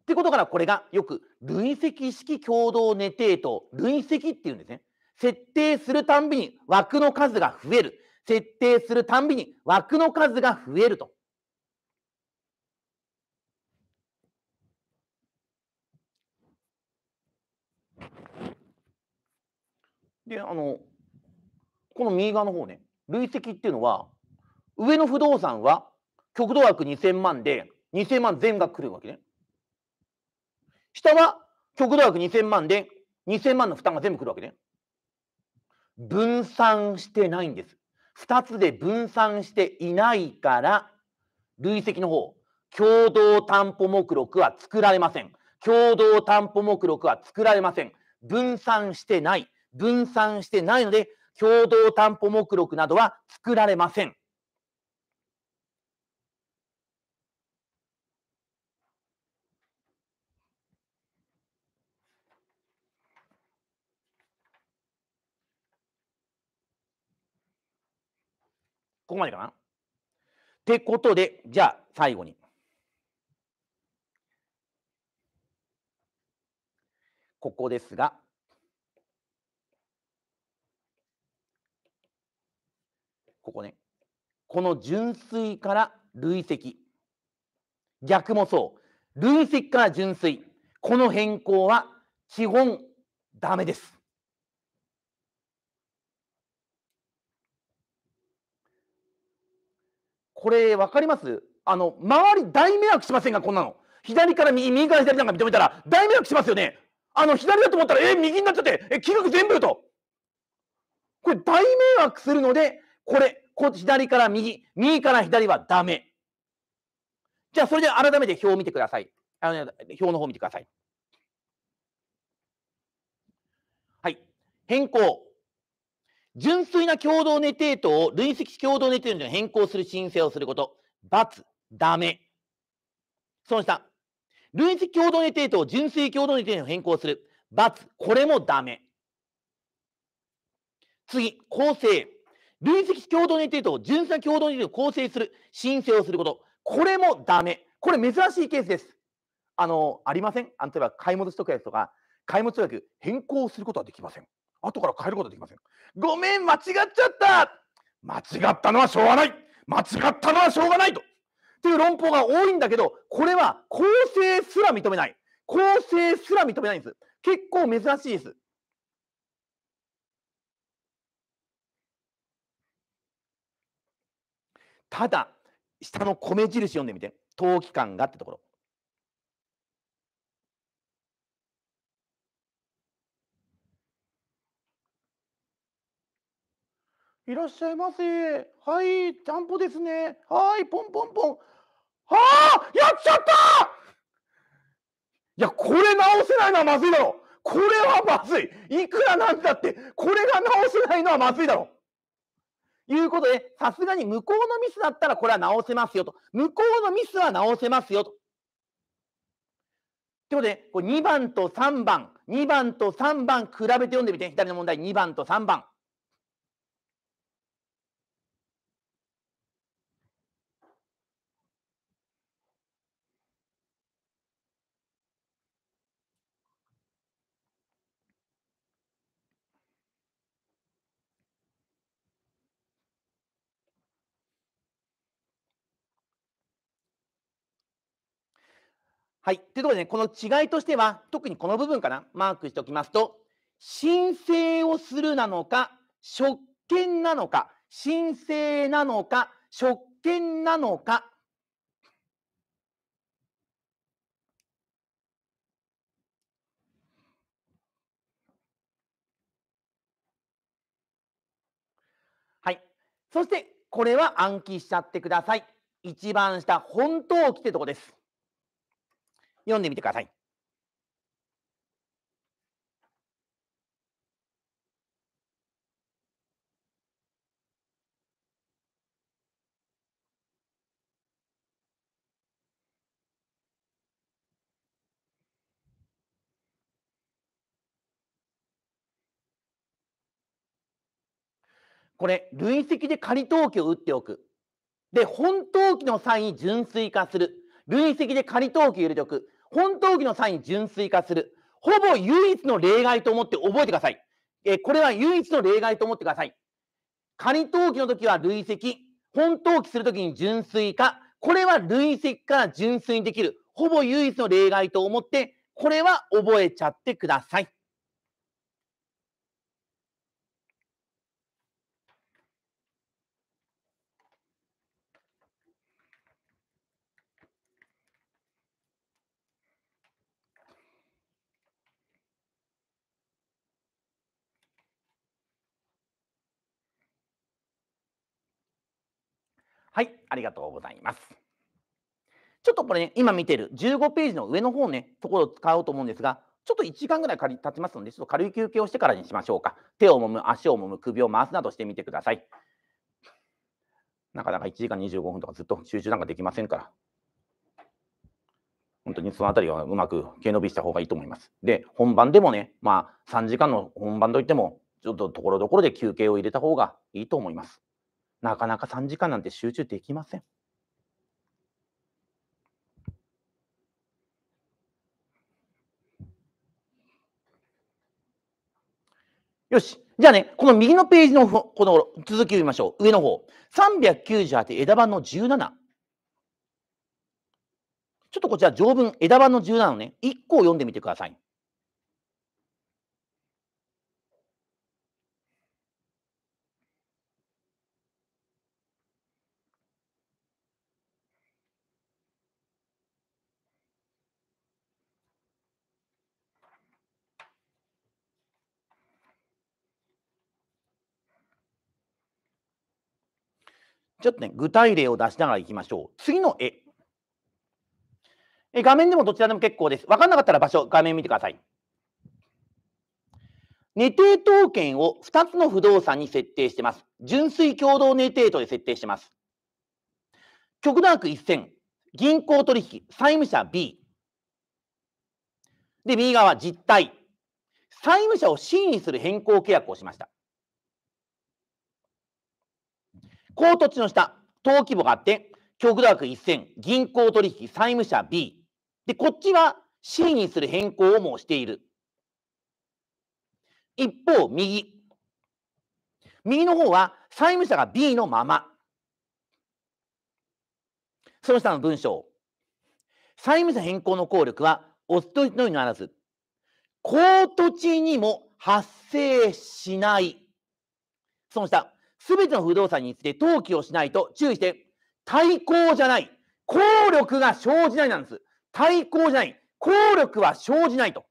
ってことからこれがよく累積式共同寝定と累積っていうんですね。設定するたんびに枠の数が増える。設定するたんびに枠の数が増えると。で、あの、この右側の方ね、累積っていうのは、上の不動産は極度枠2000万で、2000万全額来るわけね。下は極度額2000万で、2000万の負担が全部くるわけね。分散してないんです。2つで分散していないから、累積の方、共同担保目録は作られません。共同担保目録は作られません。分散してない。分散してないので、共同担保目録などは作られません。ここまでかなってことで、じゃあ最後に。ここですが、ここね、この純粋から累積。逆もそう。累積から純粋。この変更は基本ダメです。これ分かりますあの周り大迷惑しませんかこんなの左から右右から左なんか認めたら大迷惑しますよねあの左だと思ったらえ右になっちゃってえ金額全部とこれ大迷惑するのでこれこ左から右右から左はダメじゃあそれで改めて表を見てくださいあの、表の方を見てくださいはい変更純粋な共同ネテートを累積共同ネテートに変更する申請をすること。×、ダメ。その下。累積共同ネテートを純粋共同ネテートに変更する。×、これもダメ。次、構成。累積共同ネテートを純粋な共同ネテートを構成する申請をすること。これもダメ。これ珍しいケースです。あの、ありませんあの、例えば買い戻し特約とか、買い戻し特約変更することはできません。後から変えることできませんごめん間違っちゃった間違ったのはしょうがない間違ったのはしょうがないとっていう論法が多いんだけどこれは公正すら認めない公正すら認めないんです結構珍しいですただ下の米印読んでみて「投機感が」ってところいらっしゃいませ。はい、ちゃんぽですね。はい、ポンポンポン。はあやっちゃったいや、これ直せないのはまずいだろ。これはまずい。いくらなんだって、これが直せないのはまずいだろ。いうことで、さすがに向こうのミスだったらこれは直せますよと。向こうのミスは直せますよと。ということで、これ2番と3番、2番と3番比べて読んでみて、左の問題2番と3番。はい。というところでね、この違いとしては、特にこの部分かな、マークしておきますと、申請をするなのか、職権なのか、申請なのか、職権なのか、はい。そして、これは暗記しちゃってください。一番下、本当ってとこです。読んでみてください。これ累積で仮登記を打っておくで本登記の際に純粋化する累積で仮登記を入れておく本討議の際に純粋化する。ほぼ唯一の例外と思って覚えてください。えー、これは唯一の例外と思ってください。仮登記の時は累積、本登記する時に純粋化、これは累積から純粋にできる、ほぼ唯一の例外と思って、これは覚えちゃってください。はい、ありがとうございます。ちょっとこれね、今見てる15ページの上の方ね、ところを使おうと思うんですが、ちょっと1時間ぐらい経ちますので、ちょっと軽い休憩をしてからにしましょうか。手を揉む、足を揉む、首を回すなどしてみてください。なかなか1時間25分とかずっと集中なんかできませんから。本当にそのあたりはうまく毛伸びした方がいいと思います。で、本番でもね、まあ3時間の本番といっても、ちょっとところどころで休憩を入れた方がいいと思います。なかなか3時間なんて集中できません。よし。じゃあね、この右のページのこの続きを見ましょう。上の方。398枝番の17。ちょっとこちら条文、枝番の17のね、1個を読んでみてください。ちょっとね、具体例を出しながらいきましょう。次の絵。え画面でもどちらでも結構です。わかんなかったら場所、画面見てください。寝定当権を2つの不動産に設定してます。純粋共同寝定当で設定してます。極端悪1000、銀行取引、債務者 B。で、B 側、実態。債務者を C にする変更契約をしました。高土地の下、登記簿があって、極度額1000、銀行取引、債務者 B。で、こっちは C にする変更をもうしている。一方、右。右の方は債務者が B のまま。その下の文章。債務者変更の効力は、おっとのみならず、高土地にも発生しない。その下。すべての不動産について登記をしないと注意して、対抗じゃない。効力が生じないなんです。対抗じゃない。効力は生じないと。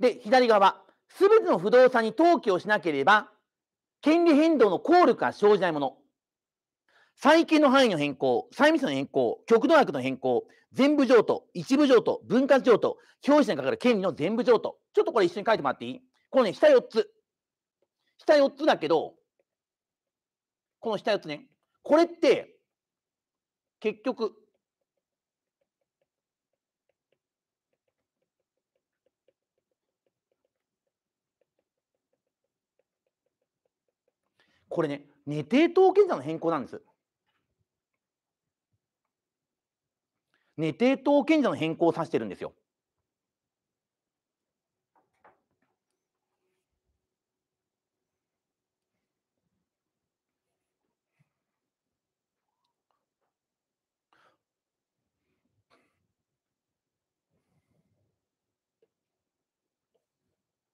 で、左側、すべての不動産に登記をしなければ、権利変動の効力が生じないもの。債権の範囲の変更、債務者の変更、極度額の変更、全部譲渡、一部譲渡、分割譲渡、表示にかかる権利の全部譲渡。ちょっとこれ一緒に書いてもらっていいこのね、下4つ。下4つだけど、この下4つね。これって、結局、これね、寝定当権者の変更なんです。寝定当権者の変更を指してるんですよ。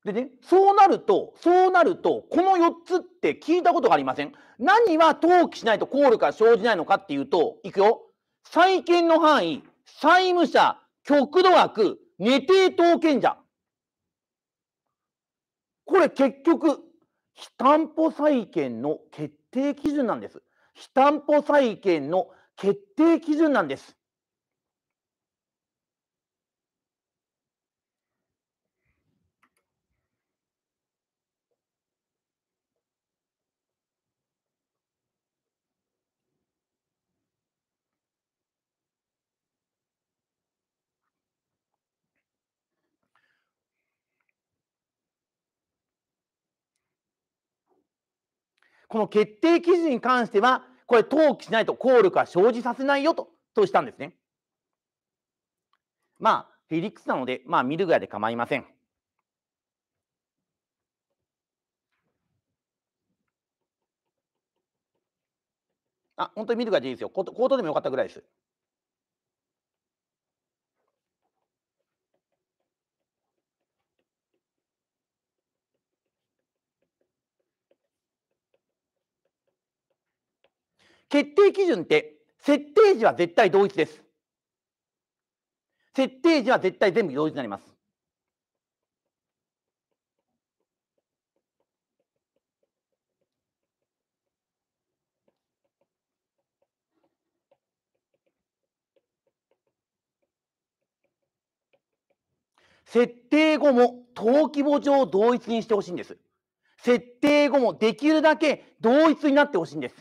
でね、そうなると、そうなると、この4つって聞いたことがありません何は登記しないとコール生じないのかっていうと、いくよ。債権の範囲、債務者、極度枠、寝て当権者。これ結局、非担保債権の決定基準なんです。非担保債権の決定基準なんです。この決定記事に関しては、これ、登記しないと効力は生じさせないよと、としたんですね。まあ、フェリックスなので、まあ、見るぐらいで構いません。あ、本当に見るぐらいでいいですよ。コートでもよかったぐらいです。決定基準って設定時は絶対同一です。設定時は絶対全部同一になります。設定後も登記簿上同一にしてほしいんです。設定後もできるだけ同一になってほしいんです。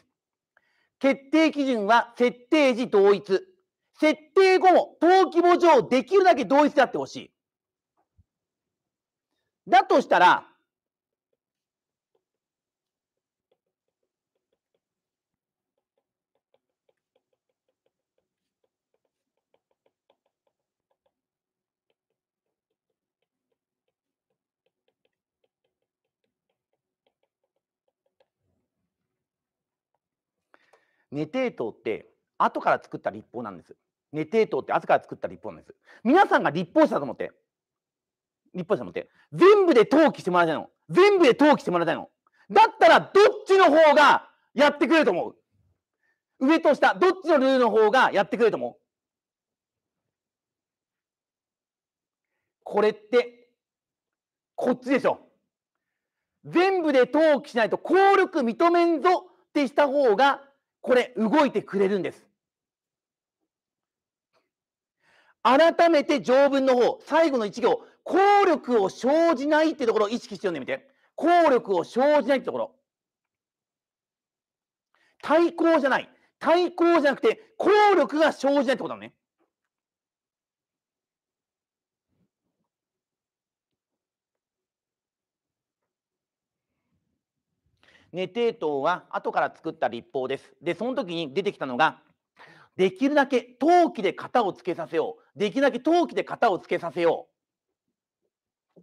決定基準は設定時同一。設定後も登記簿上できるだけ同一であってほしい。だとしたら、ネテーって後から作った立法なんです。ネテーって後から作った立法なんです。皆さんが立法者だと思って、立法者と思って、全部で登記してもらいたいの。全部で登記してもらいたいの。だったら、どっちの方がやってくれると思う上と下、どっちのルールの方がやってくれると思うこれって、こっちでしょ。全部で登記しないと、効力認めんぞってした方がこれ動いてくれるんです。改めて条文の方、最後の一行、効力を生じないってところを意識して読んでみて。効力を生じないってところ。対抗じゃない。対抗じゃなくて、効力が生じないってことだね。ネテー党は後から作った立法です。で、その時に出てきたのが、できるだけ陶器で型をつけさせよう。できるだけ陶器で型をつけさせよう。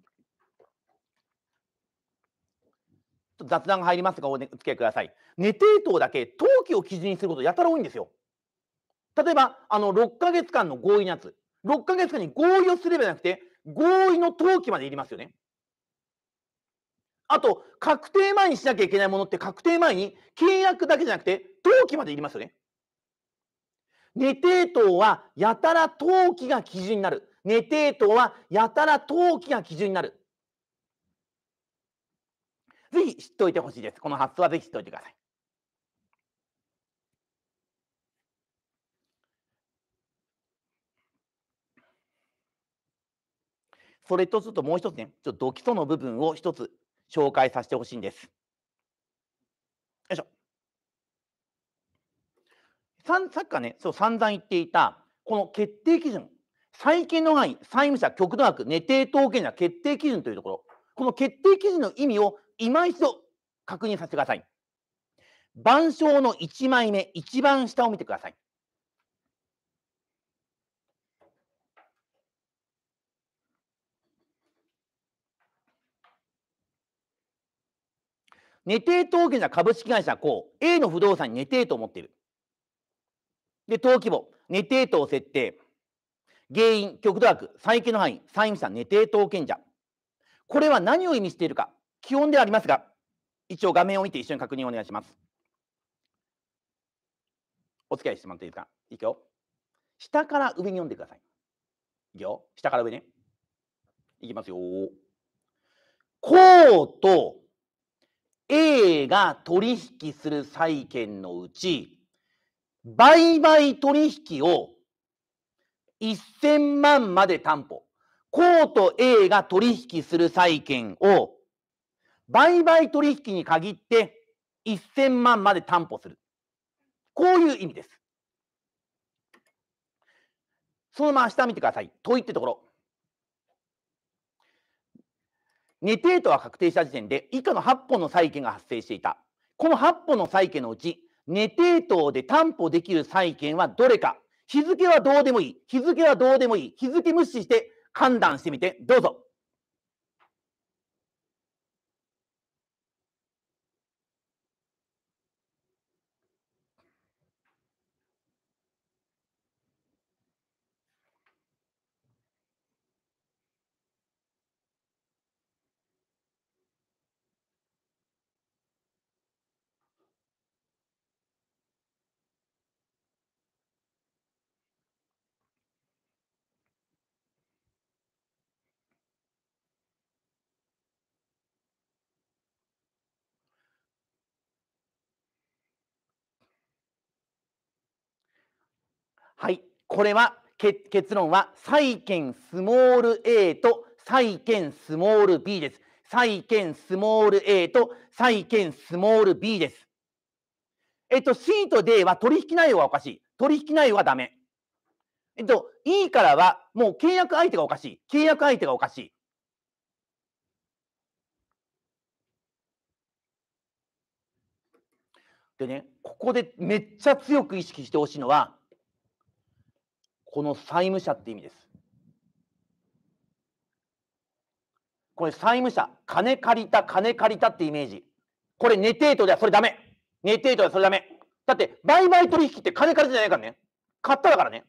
ちょっと雑談が入りますが、お付き合いください。ネテー党だけ陶器を基準にすることやたら多いんですよ。例えば、あの6ヶ月間の合意のやつ。6ヶ月間に合意をすればじゃなくて、合意の登記までいりますよね。あと、確定前にしなきゃいけないものって確定前に契約だけじゃなくて登記までいりますよね。寝抵当はやたら登記が基準になる。寝抵当はやたら登記が基準になる。ぜひ知っておいてほしいです。この発想はぜひ知っておいてください。それとちょっともう一つね、ちょっと基礎の部分を一つ紹介させてほしいんです。よいしょ。さんさっきね、そう散々言っていた、この決定基準、債権の範囲、債務者、極度額、寝定当権者、決定基準というところ、この決定基準の意味を今一度確認させてください。板書の1枚目、一番下を見てください。寝て当権な株式会社こう A の不動産に寝てと思っている。で、登記簿、寝定当設定、原因、極度悪、債権の範囲、債務者、寝定当権者。これは何を意味しているか、基本ではありますが、一応画面を見て一緒に確認をお願いします。お付き合いしてもらっていいですか。いくよ。下から上に読んでください。いくよ。下から上ね。いきますよ。こうと A が取引する債権のうち、売買取引を1000万まで担保。コート A が取引する債権を売買取引に限って1000万まで担保する。こういう意味です。そのまま下見てください。問いってところ。ネテーは確定した時点で以下の8本の債権が発生していた。この8本の債権のうち、ネテーで担保できる債権はどれか、日付はどうでもいい、日付はどうでもいい、日付無視して判断してみて、どうぞ。はい。これは結論は債券スモール A と債券スモール B です。債券スモール A と債券スモール B です。えっと、C と D は取引内容がおかしい。取引内容はダメ。えっと、E からはもう契約相手がおかしい。契約相手がおかしい。でね、ここでめっちゃ強く意識してほしいのは、この債務者って意味です。これ債務者、金借りた、金借りたってイメージ。これネテートではそれダメ。ネテートではそれダメ。だって売買取引って金借りたじゃないからね。買っただからね。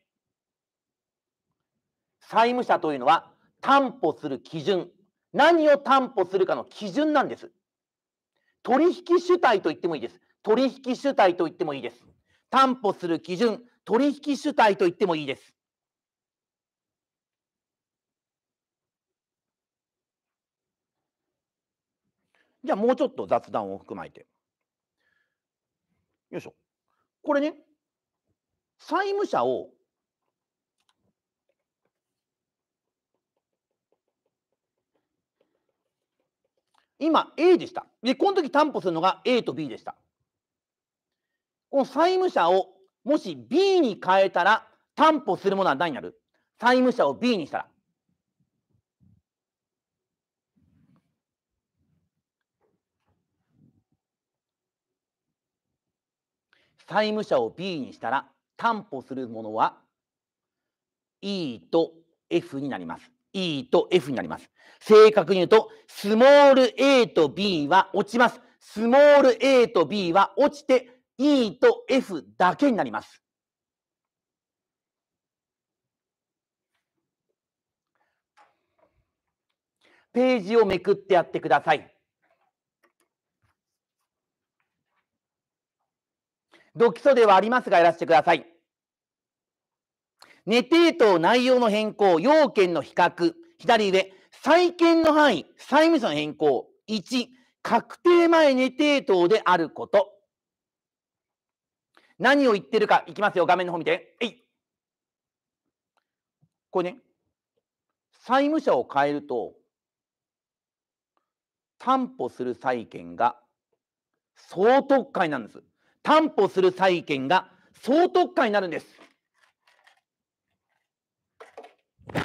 債務者というのは担保する基準。何を担保するかの基準なんです。取引主体と言ってもいいです。取引主体と言ってもいいです。担保する基準、取引主体と言ってもいいです。じゃあもうちょっと雑談を含まれて。よいしょ。これね、債務者を今 A でした。で、この時担保するのが A と B でした。この債務者をもし B に変えたら担保するものは何になる債務者を B にしたら。債務者を B にしたら担保するものは E と F になります。E と F になります。正確に言うと、スモール A と B は落ちます。スモール A と B は落ちて、E と F だけになります。ページをめくってやってください。読書ではありますがやらせてください。寝定等内容の変更、要件の比較、左上、債権の範囲、債務者の変更、1、確定前寝定等であること。何を言ってるか、いきますよ、画面の方見て。えいこれね、債務者を変えると、担保する債権が総特会なんです。担保する債権が総特会になるんです。っ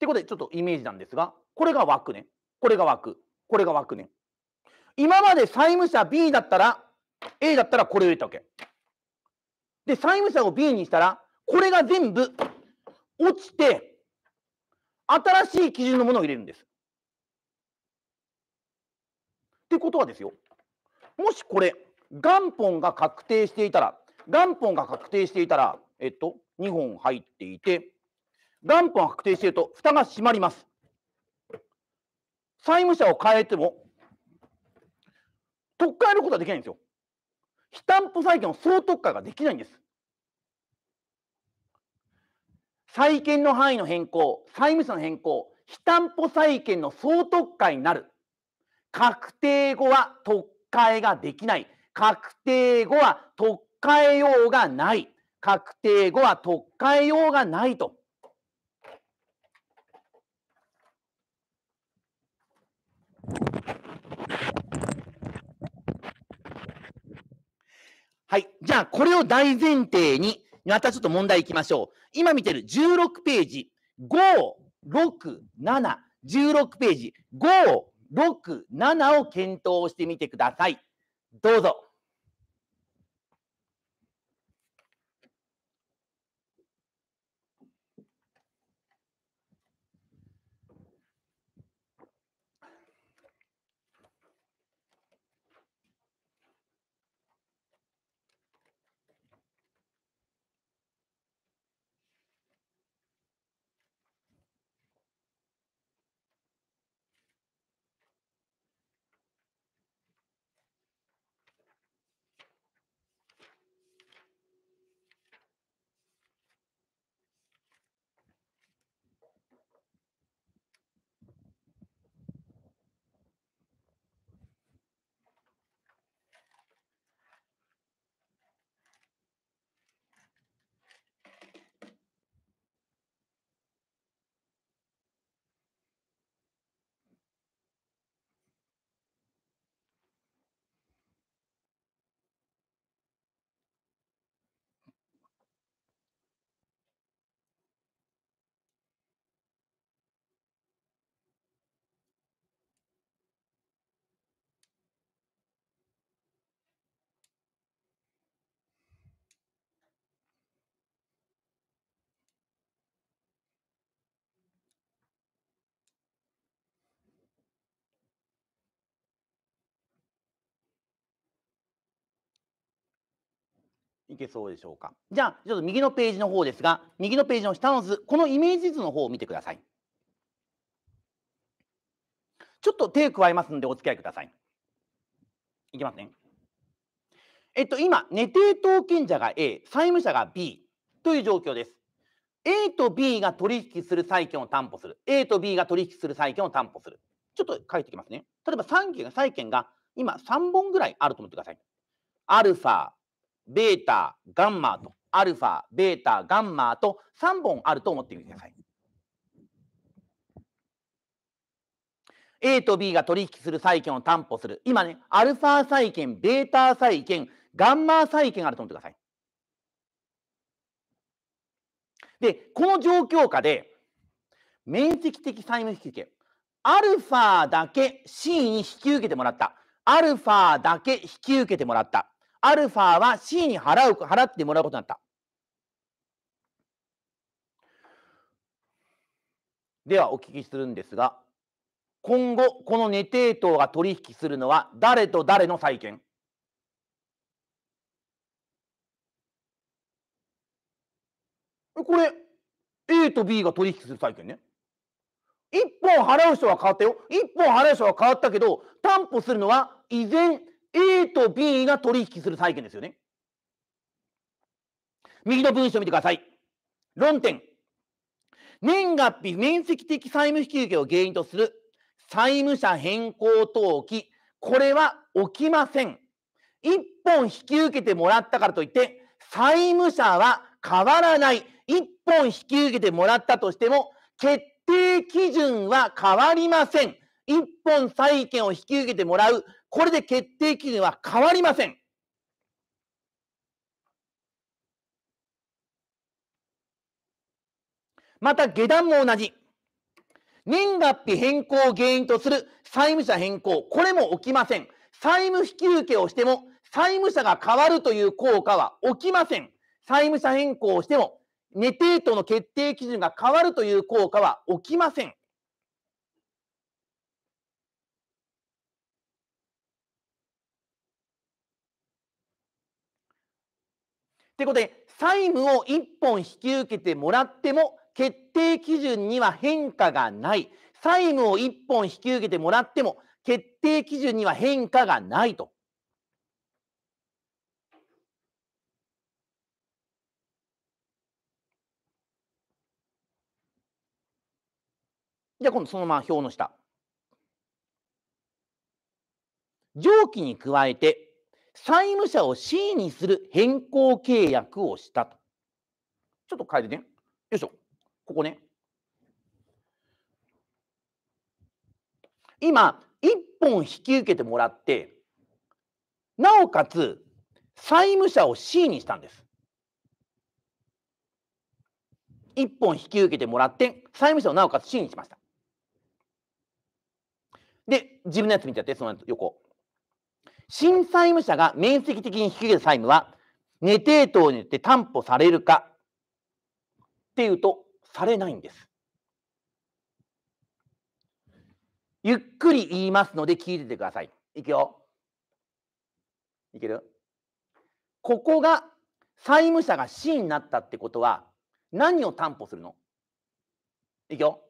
てことで、ちょっとイメージなんですが、これが枠ね。これが枠。これが枠ね。今まで債務者 B だったら、A だったらこれを入れたわけ。で、債務者を B にしたら、これが全部落ちて、新しい基準のものを入れるんです。ってことはですよ、もしこれ、元本が確定していたら、元本が確定していたら、えっと、2本入っていて、元本が確定していると、蓋が閉まります。債務者を変えても、特会えることはできないんですよ。非担保債権を総特会ができないんです。債権の範囲の変更、債務者の変更、非担保債権の総特会になる。確定後は特会ができない。確定後は特化ようがない。確定後は特化ようがないと。はい。じゃあ、これを大前提に、またちょっと問題いきましょう。今見てる16ページ、5、6、7、16ページ、5、6、7を検討してみてください。どうぞ。いけそうでしょうか。じゃあ、ちょっと右のページの方ですが、右のページの下の図、このイメージ図の方を見てください。ちょっと手加えますのでお付き合いください。いきますね。えっと、今、寝て当権者が A、債務者が B という状況です。A と B が取引する債権を担保する。A と B が取引する債権を担保する。ちょっと書いていきますね。例えば、債権が今3本ぐらいあると思ってください。アルファ、ベータ、ガンマと、アルファ、ベータ、ガンマと3本あると思ってみてください。A と B が取引する債権を担保する。今ね、アルファ債権、ベータ債権、ガンマ債権があると思ってください。で、この状況下で、面積的債務引き受け、アルファだけ C に引き受けてもらった。アルファだけ引き受けてもらった。アルファは C に払う払ってもらうことになった。ではお聞きするんですが、今後このネテートが取引するのは誰と誰の債権これ A と B が取引する債権ね。1本払う人は変わったよ。1本払う人は変わったけど、担保するのは依然 A と B が取引する債権ですよね。右の文章を見てください。論点。年月日面積的債務引き受けを原因とする債務者変更登記。これは起きません。一本引き受けてもらったからといって、債務者は変わらない。一本引き受けてもらったとしても、決定基準は変わりません。一本債権を引き受けてもらうこれで決定基準は変わりません。また下段も同じ。年月日変更を原因とする債務者変更、これも起きません。債務引き受けをしても、債務者が変わるという効果は起きません。債務者変更をしても、ネテートの決定基準が変わるという効果は起きません。ということで、債務を1本引き受けてもらっても、決定基準には変化がない。債務を1本引き受けてもらっても、決定基準には変化がないと。じゃあ今度そのまま表の下。上記に加えて債務者を C にする変更契約をしたと。ちょっと変えてね。よいしょ。ここね。今、1本引き受けてもらって、なおかつ、債務者を C にしたんです。1本引き受けてもらって、債務者をなおかつ C にしました。で、自分のやつ見てやって、その横。新債務者が面積的に引き受けた債務は、寝抵当によって担保されるかっていうと、されないんです。ゆっくり言いますので聞いててください。いくよ。いけるここが債務者が C になったってことは何を担保するのいくよ。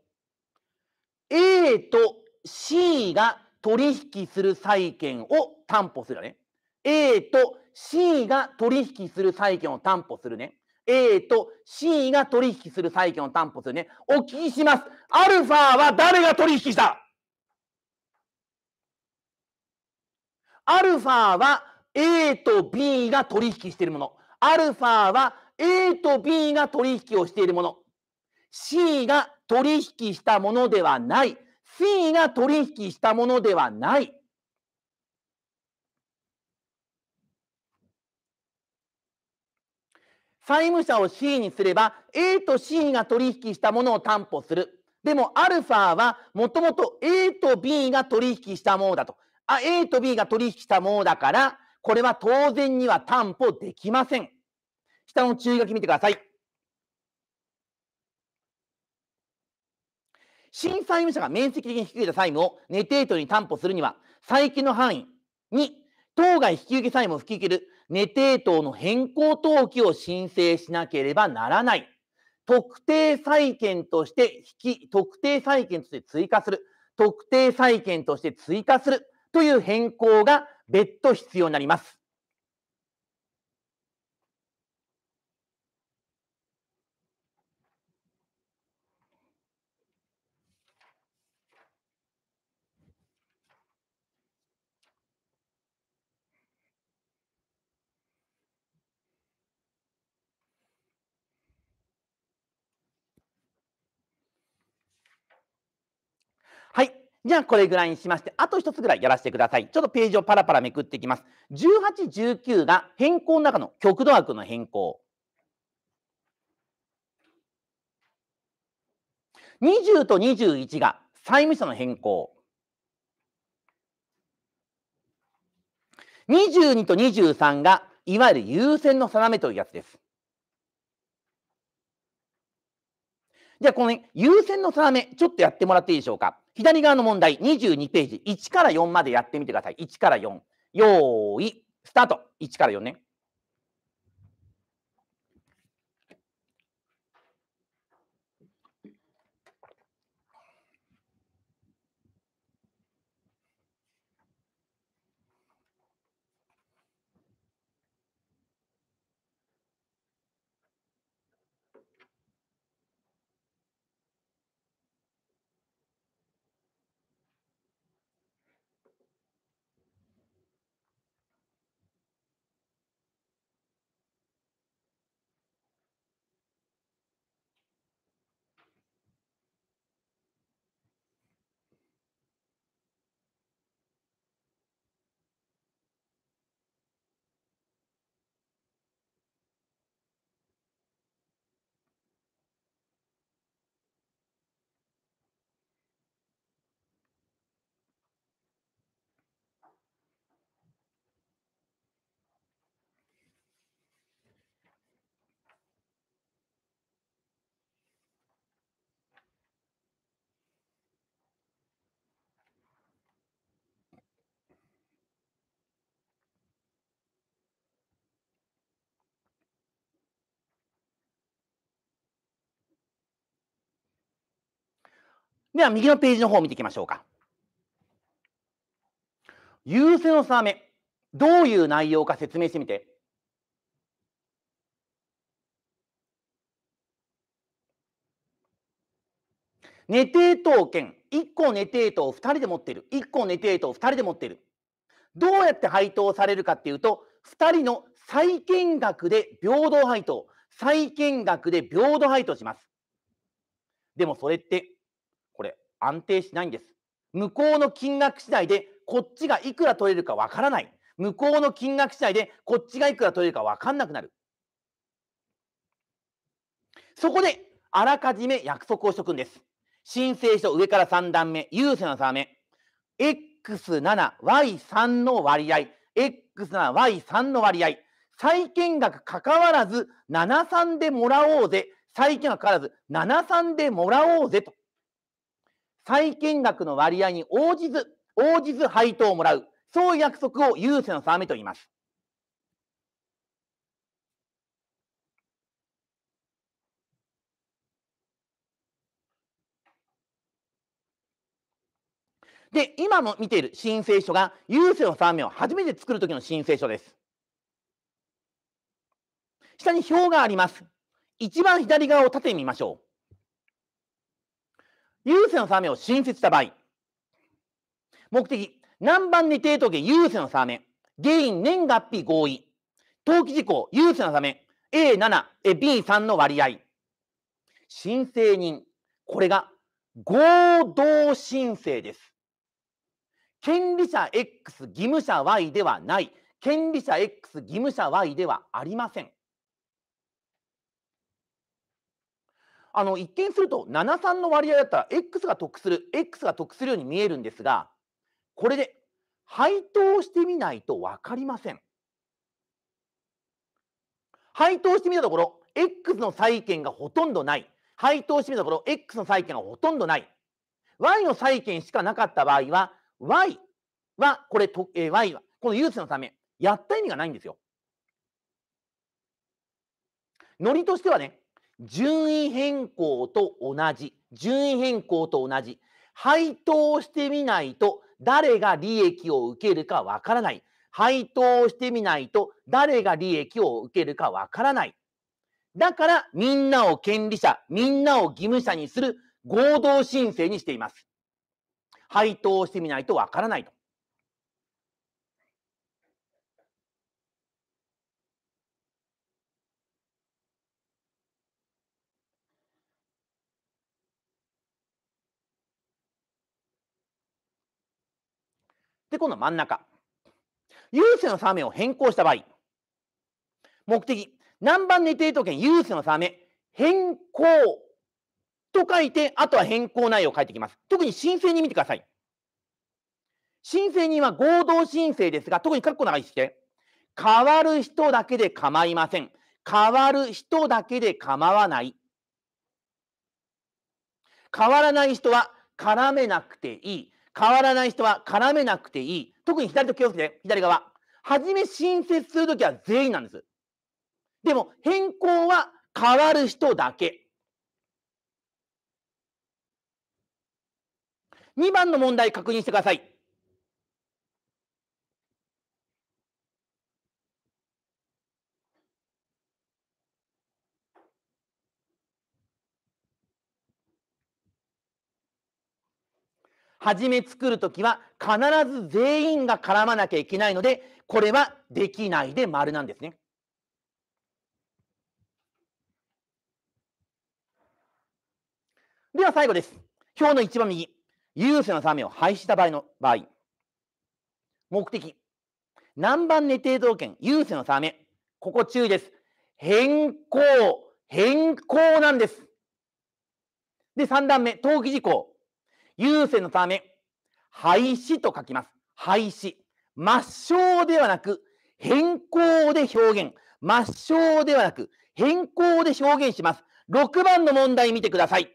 A と C が取引する債権を担保するね。A と C が取引する債権を担保するね。A と C が取引する債権を担保するね。お聞きします。アルファは誰が取引したアルファは A と B が取引しているもの。アルファは A と B が取引をしているもの。C が取引したものではない。不意な取引したものではない。債務者を C にすれば A と C が取引したものを担保する。でも α はもともと A と B が取引したものだと。あ、A と B が取引したものだから、これは当然には担保できません。下の注意書き見てください。新債務者が面積的に引き受けた債務をネテートに担保するには、債権の範囲に当該引き受け債務を引き受けるネテートの変更登記を申請しなければならない。特定債権として引き、特定債権として追加する。特定債権として追加するという変更が別途必要になります。じゃあこれぐらいにしまして、あと1つぐらいやらせてください。ちょっとページをパラパラめくっていきます。18、19が変更の中の極度枠の変更。20と21が債務者の変更。22と23がいわゆる優先の定めというやつです。じゃあこの、ね、優先の定め、ちょっとやってもらっていいでしょうか。左側の問題、22ページ、1から4までやってみてください。1から4。よ意、い、スタート。1から4ね。では、右のページの方を見ていきましょうか。優先の定め、どういう内容か説明してみて。寝定当権、1個寝定当を2人で持ってる。1個寝定当を2人で持ってる。どうやって配当されるかっていうと、2人の債権額で平等配当。債権額で平等配当します。でもそれって安定しないんです。向こうの金額次第でこっちがいくら取れるかわからない。向こうの金額次第でこっちがいくら取れるかわかんなくなる。そこであらかじめ約束をしとくんです。申請書上から3段目、優先の定め、X7Y3 の割合、X7Y3 の割合、債権額かかわらず73でもらおうぜ、債権額かかわらず73でもらおうぜと。債権額の割合に応じず、応じず配当をもらう。そういう約束を郵政の定めと言います。で、今も見ている申請書が、郵政の定名を初めて作るときの申請書です。下に表があります。一番左側を縦に見ましょう。優先のサーメンを進出した場合、目的、何番に定当権優先のサーメン、原因年月日合意、登記事項優先のサーメン、A7、B3 の割合、申請人、これが合同申請です。権利者 X、義務者 Y ではない。権利者 X、義務者 Y ではありません。あの一見すると73の割合だったら X が得する X が得するように見えるんですがこれで配当してみないと分かりません。配当してみたところ X の債権がほとんどない配当してみたところ X の債権がほとんどない Y の債権しかなかった場合は Y はこれと、えー、Y はこの融資のためやった意味がないんですよ。ノリとしてはね順位変更と同じ、順位変更と同じ、配当してみないと誰が利益を受けるかわからない。配当してみないと誰が利益を受けるかわからない。だからみんなを権利者、みんなを義務者にする合同申請にしています。配当してみないとわからないと。今度は真ん中。郵政のサメを変更した場合、目的、何番寝て定都県郵政のサメ変更と書いて、あとは変更内容を書いてきます。特に申請に見てください。申請人は合同申請ですが、特に括弧長いして、変わる人だけで構いません。変わる人だけで構わない。変わらない人は絡めなくていい。変わらない人は絡めなくていい。特に左と気をつけて、左側。はじめ新設するときは全員なんです。でも変更は変わる人だけ。2番の問題確認してください。初め作る時は必ず全員が絡まなきゃいけないので、これはできないで丸なんですね。では最後です。表の一番右。優勢の3名を廃止した場合の場合。目的。南蛮寝定条件、優勢の3名。ここ注意です。変更、変更なんです。で、3段目、登記事項。郵政のため、廃止と書きます。廃止。抹消ではなく、変更で表現。抹消ではなく、変更で表現します。6番の問題見てください。ち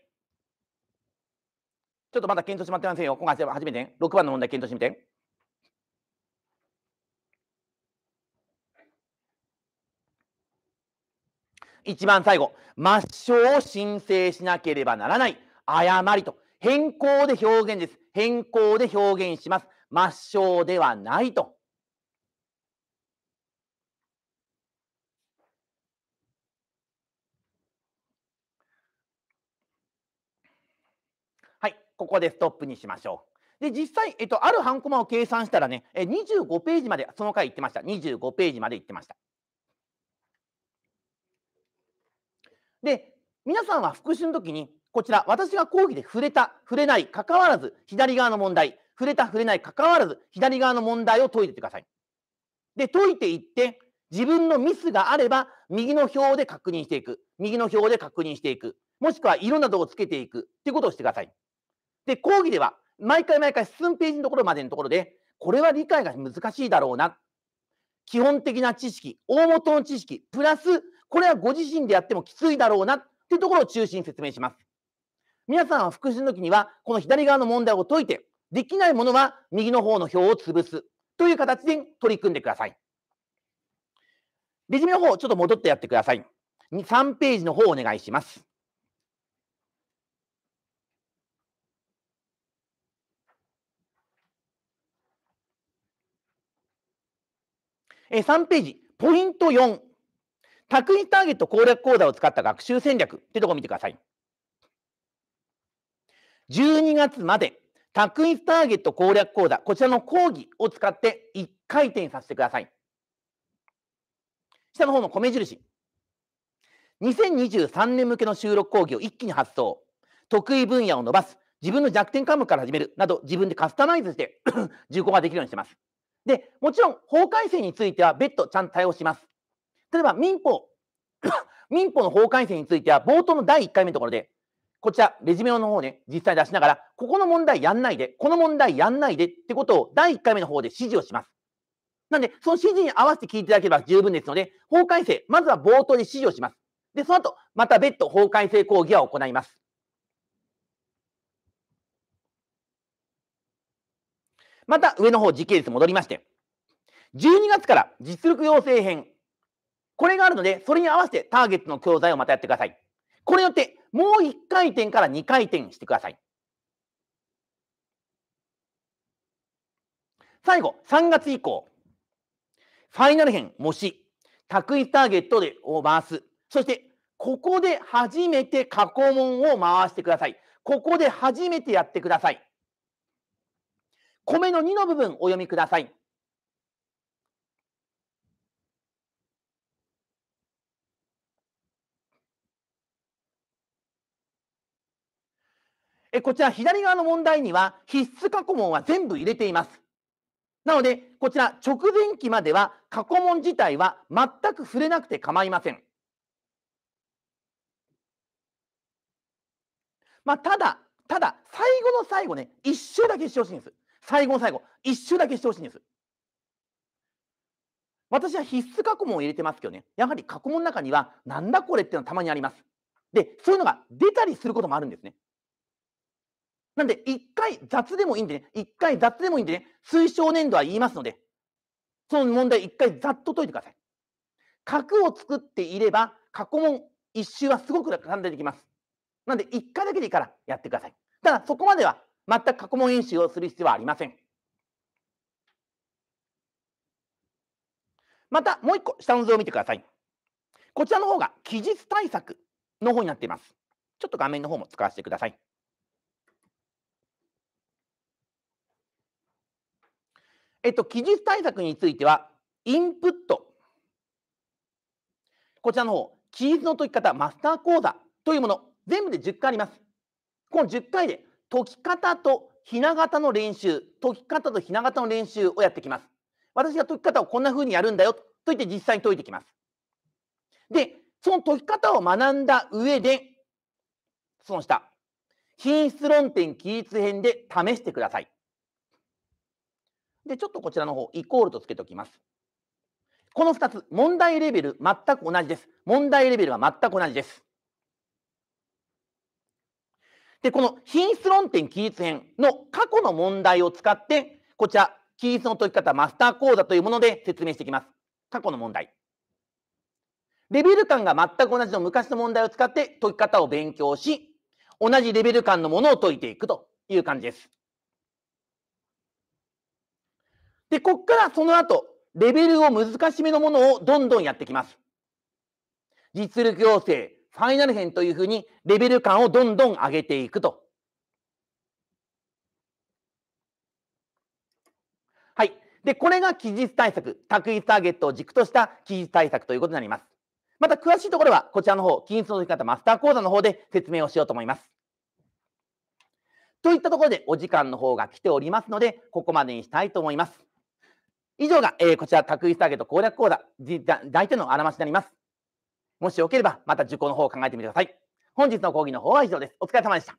ょっとまだ検討しまってませんよ。今回初めて、6番の問題検討してみて。一番最後、抹消を申請しなければならない誤りと。変更で表現です。変更で表現します。抹消ではないと。はい、ここでストップにしましょう。で、実際、えっと、あるハンコマを計算したらね、25ページまで、その回言ってました。25ページまで言ってました。で、皆さんは復習の時に、こちら、私が講義で触れた、触れない、関わらず、左側の問題、触れた、触れない、関わらず、左側の問題を解いていってください。で、解いていって、自分のミスがあれば、右の表で確認していく。右の表で確認していく。もしくは色などをつけていく。っていうことをしてください。で、講義では、毎回毎回寸ページのところまでのところで、これは理解が難しいだろうな。基本的な知識、大元の知識、プラス、これはご自身でやってもきついだろうな。っていうところを中心に説明します。皆さんは復習の時には、この左側の問題を解いて、できないものは右の方の表を潰すという形で取り組んでください。レジュメの方、ちょっと戻ってやってください。3ページの方お願いします。え3ページ、ポイント4。卓一ターゲット攻略講座を使った学習戦略ってところ見てください。12月まで、タクインスターゲット攻略講座、こちらの講義を使って1回転させてください。下の方の米印。2023年向けの収録講義を一気に発送。得意分野を伸ばす。自分の弱点科目から始める。など、自分でカスタマイズして受講ができるようにしてます。で、もちろん法改正については別途ちゃんと対応します。例えば民法、民法の法改正については冒頭の第1回目のところで、こちら、レジュメの方ね、実際出しながら、ここの問題やんないで、この問題やんないでってことを第1回目の方で指示をします。なんで、その指示に合わせて聞いていただければ十分ですので、法改正、まずは冒頭で指示をします。で、その後、また別途法改正講義は行います。また上の方、時系列戻りまして、12月から実力養成編、これがあるので、それに合わせてターゲットの教材をまたやってください。これによって、もう1回転から2回転してください。最後、3月以降、ファイナル編、模試、卓一ターゲットでを回す。そして、ここで初めて過去問を回してください。ここで初めてやってください。米の2の部分お読みください。えこちら左側の問題には必須過去問は全部入れています。なので、こちら直前期までは過去問自体は全く触れなくて構いません。まあ、ただ、ただ、最後の最後ね、一周だけしてほしいんです。最後の最後、一周だけしてほしいんです。私は必須過去問を入れてますけどね、やはり過去問の中には、なんだこれっていうのはたまにあります。で、そういうのが出たりすることもあるんですね。なんで、一回雑でもいいんでね、一回雑でもいいんでね、推奨年度は言いますので、その問題一回ざっと解いてください。核を作っていれば、過去問一周はすごく簡単にできます。なんで、一回だけでいいからやってください。ただ、そこまでは全く過去問演習をする必要はありません。また、もう一個、下の図を見てください。こちらの方が、期日対策の方になっています。ちょっと画面の方も使わせてください。えっと、記述対策については、インプット。こちらの方、記述の解き方マスター講座というもの、全部で10回あります。この10回で、解き方とひな形の練習、解き方とひな形の練習をやってきます。私が解き方をこんな風にやるんだよと言って実際に解いてきます。で、その解き方を学んだ上で、その下、品質論点記述編で試してください。で、ちょっとこちらの方、イコールとつけておきます。この2つ、問題レベル全く同じです。問題レベルは全く同じです。で、この品質論点記述編の過去の問題を使って、こちら、記述の解き方マスター講座というもので説明していきます。過去の問題。レベル感が全く同じの昔の問題を使って解き方を勉強し、同じレベル感のものを解いていくという感じです。で、こっからその後、レベルを難しめのものをどんどんやってきます。実力要請、ファイナル編というふうにレベル感をどんどん上げていくと。はい。で、これが期日対策、択一ターゲットを軸とした期日対策ということになります。また詳しいところは、こちらの方、均一の取り方マスター講座の方で説明をしようと思います。といったところでお時間の方が来ておりますので、ここまでにしたいと思います。以上が、えー、こちら、卓一ターゲット攻略講座、大体のあらましになります。もしよければ、また受講の方を考えてみてください。本日の講義の方は以上です。お疲れ様でした。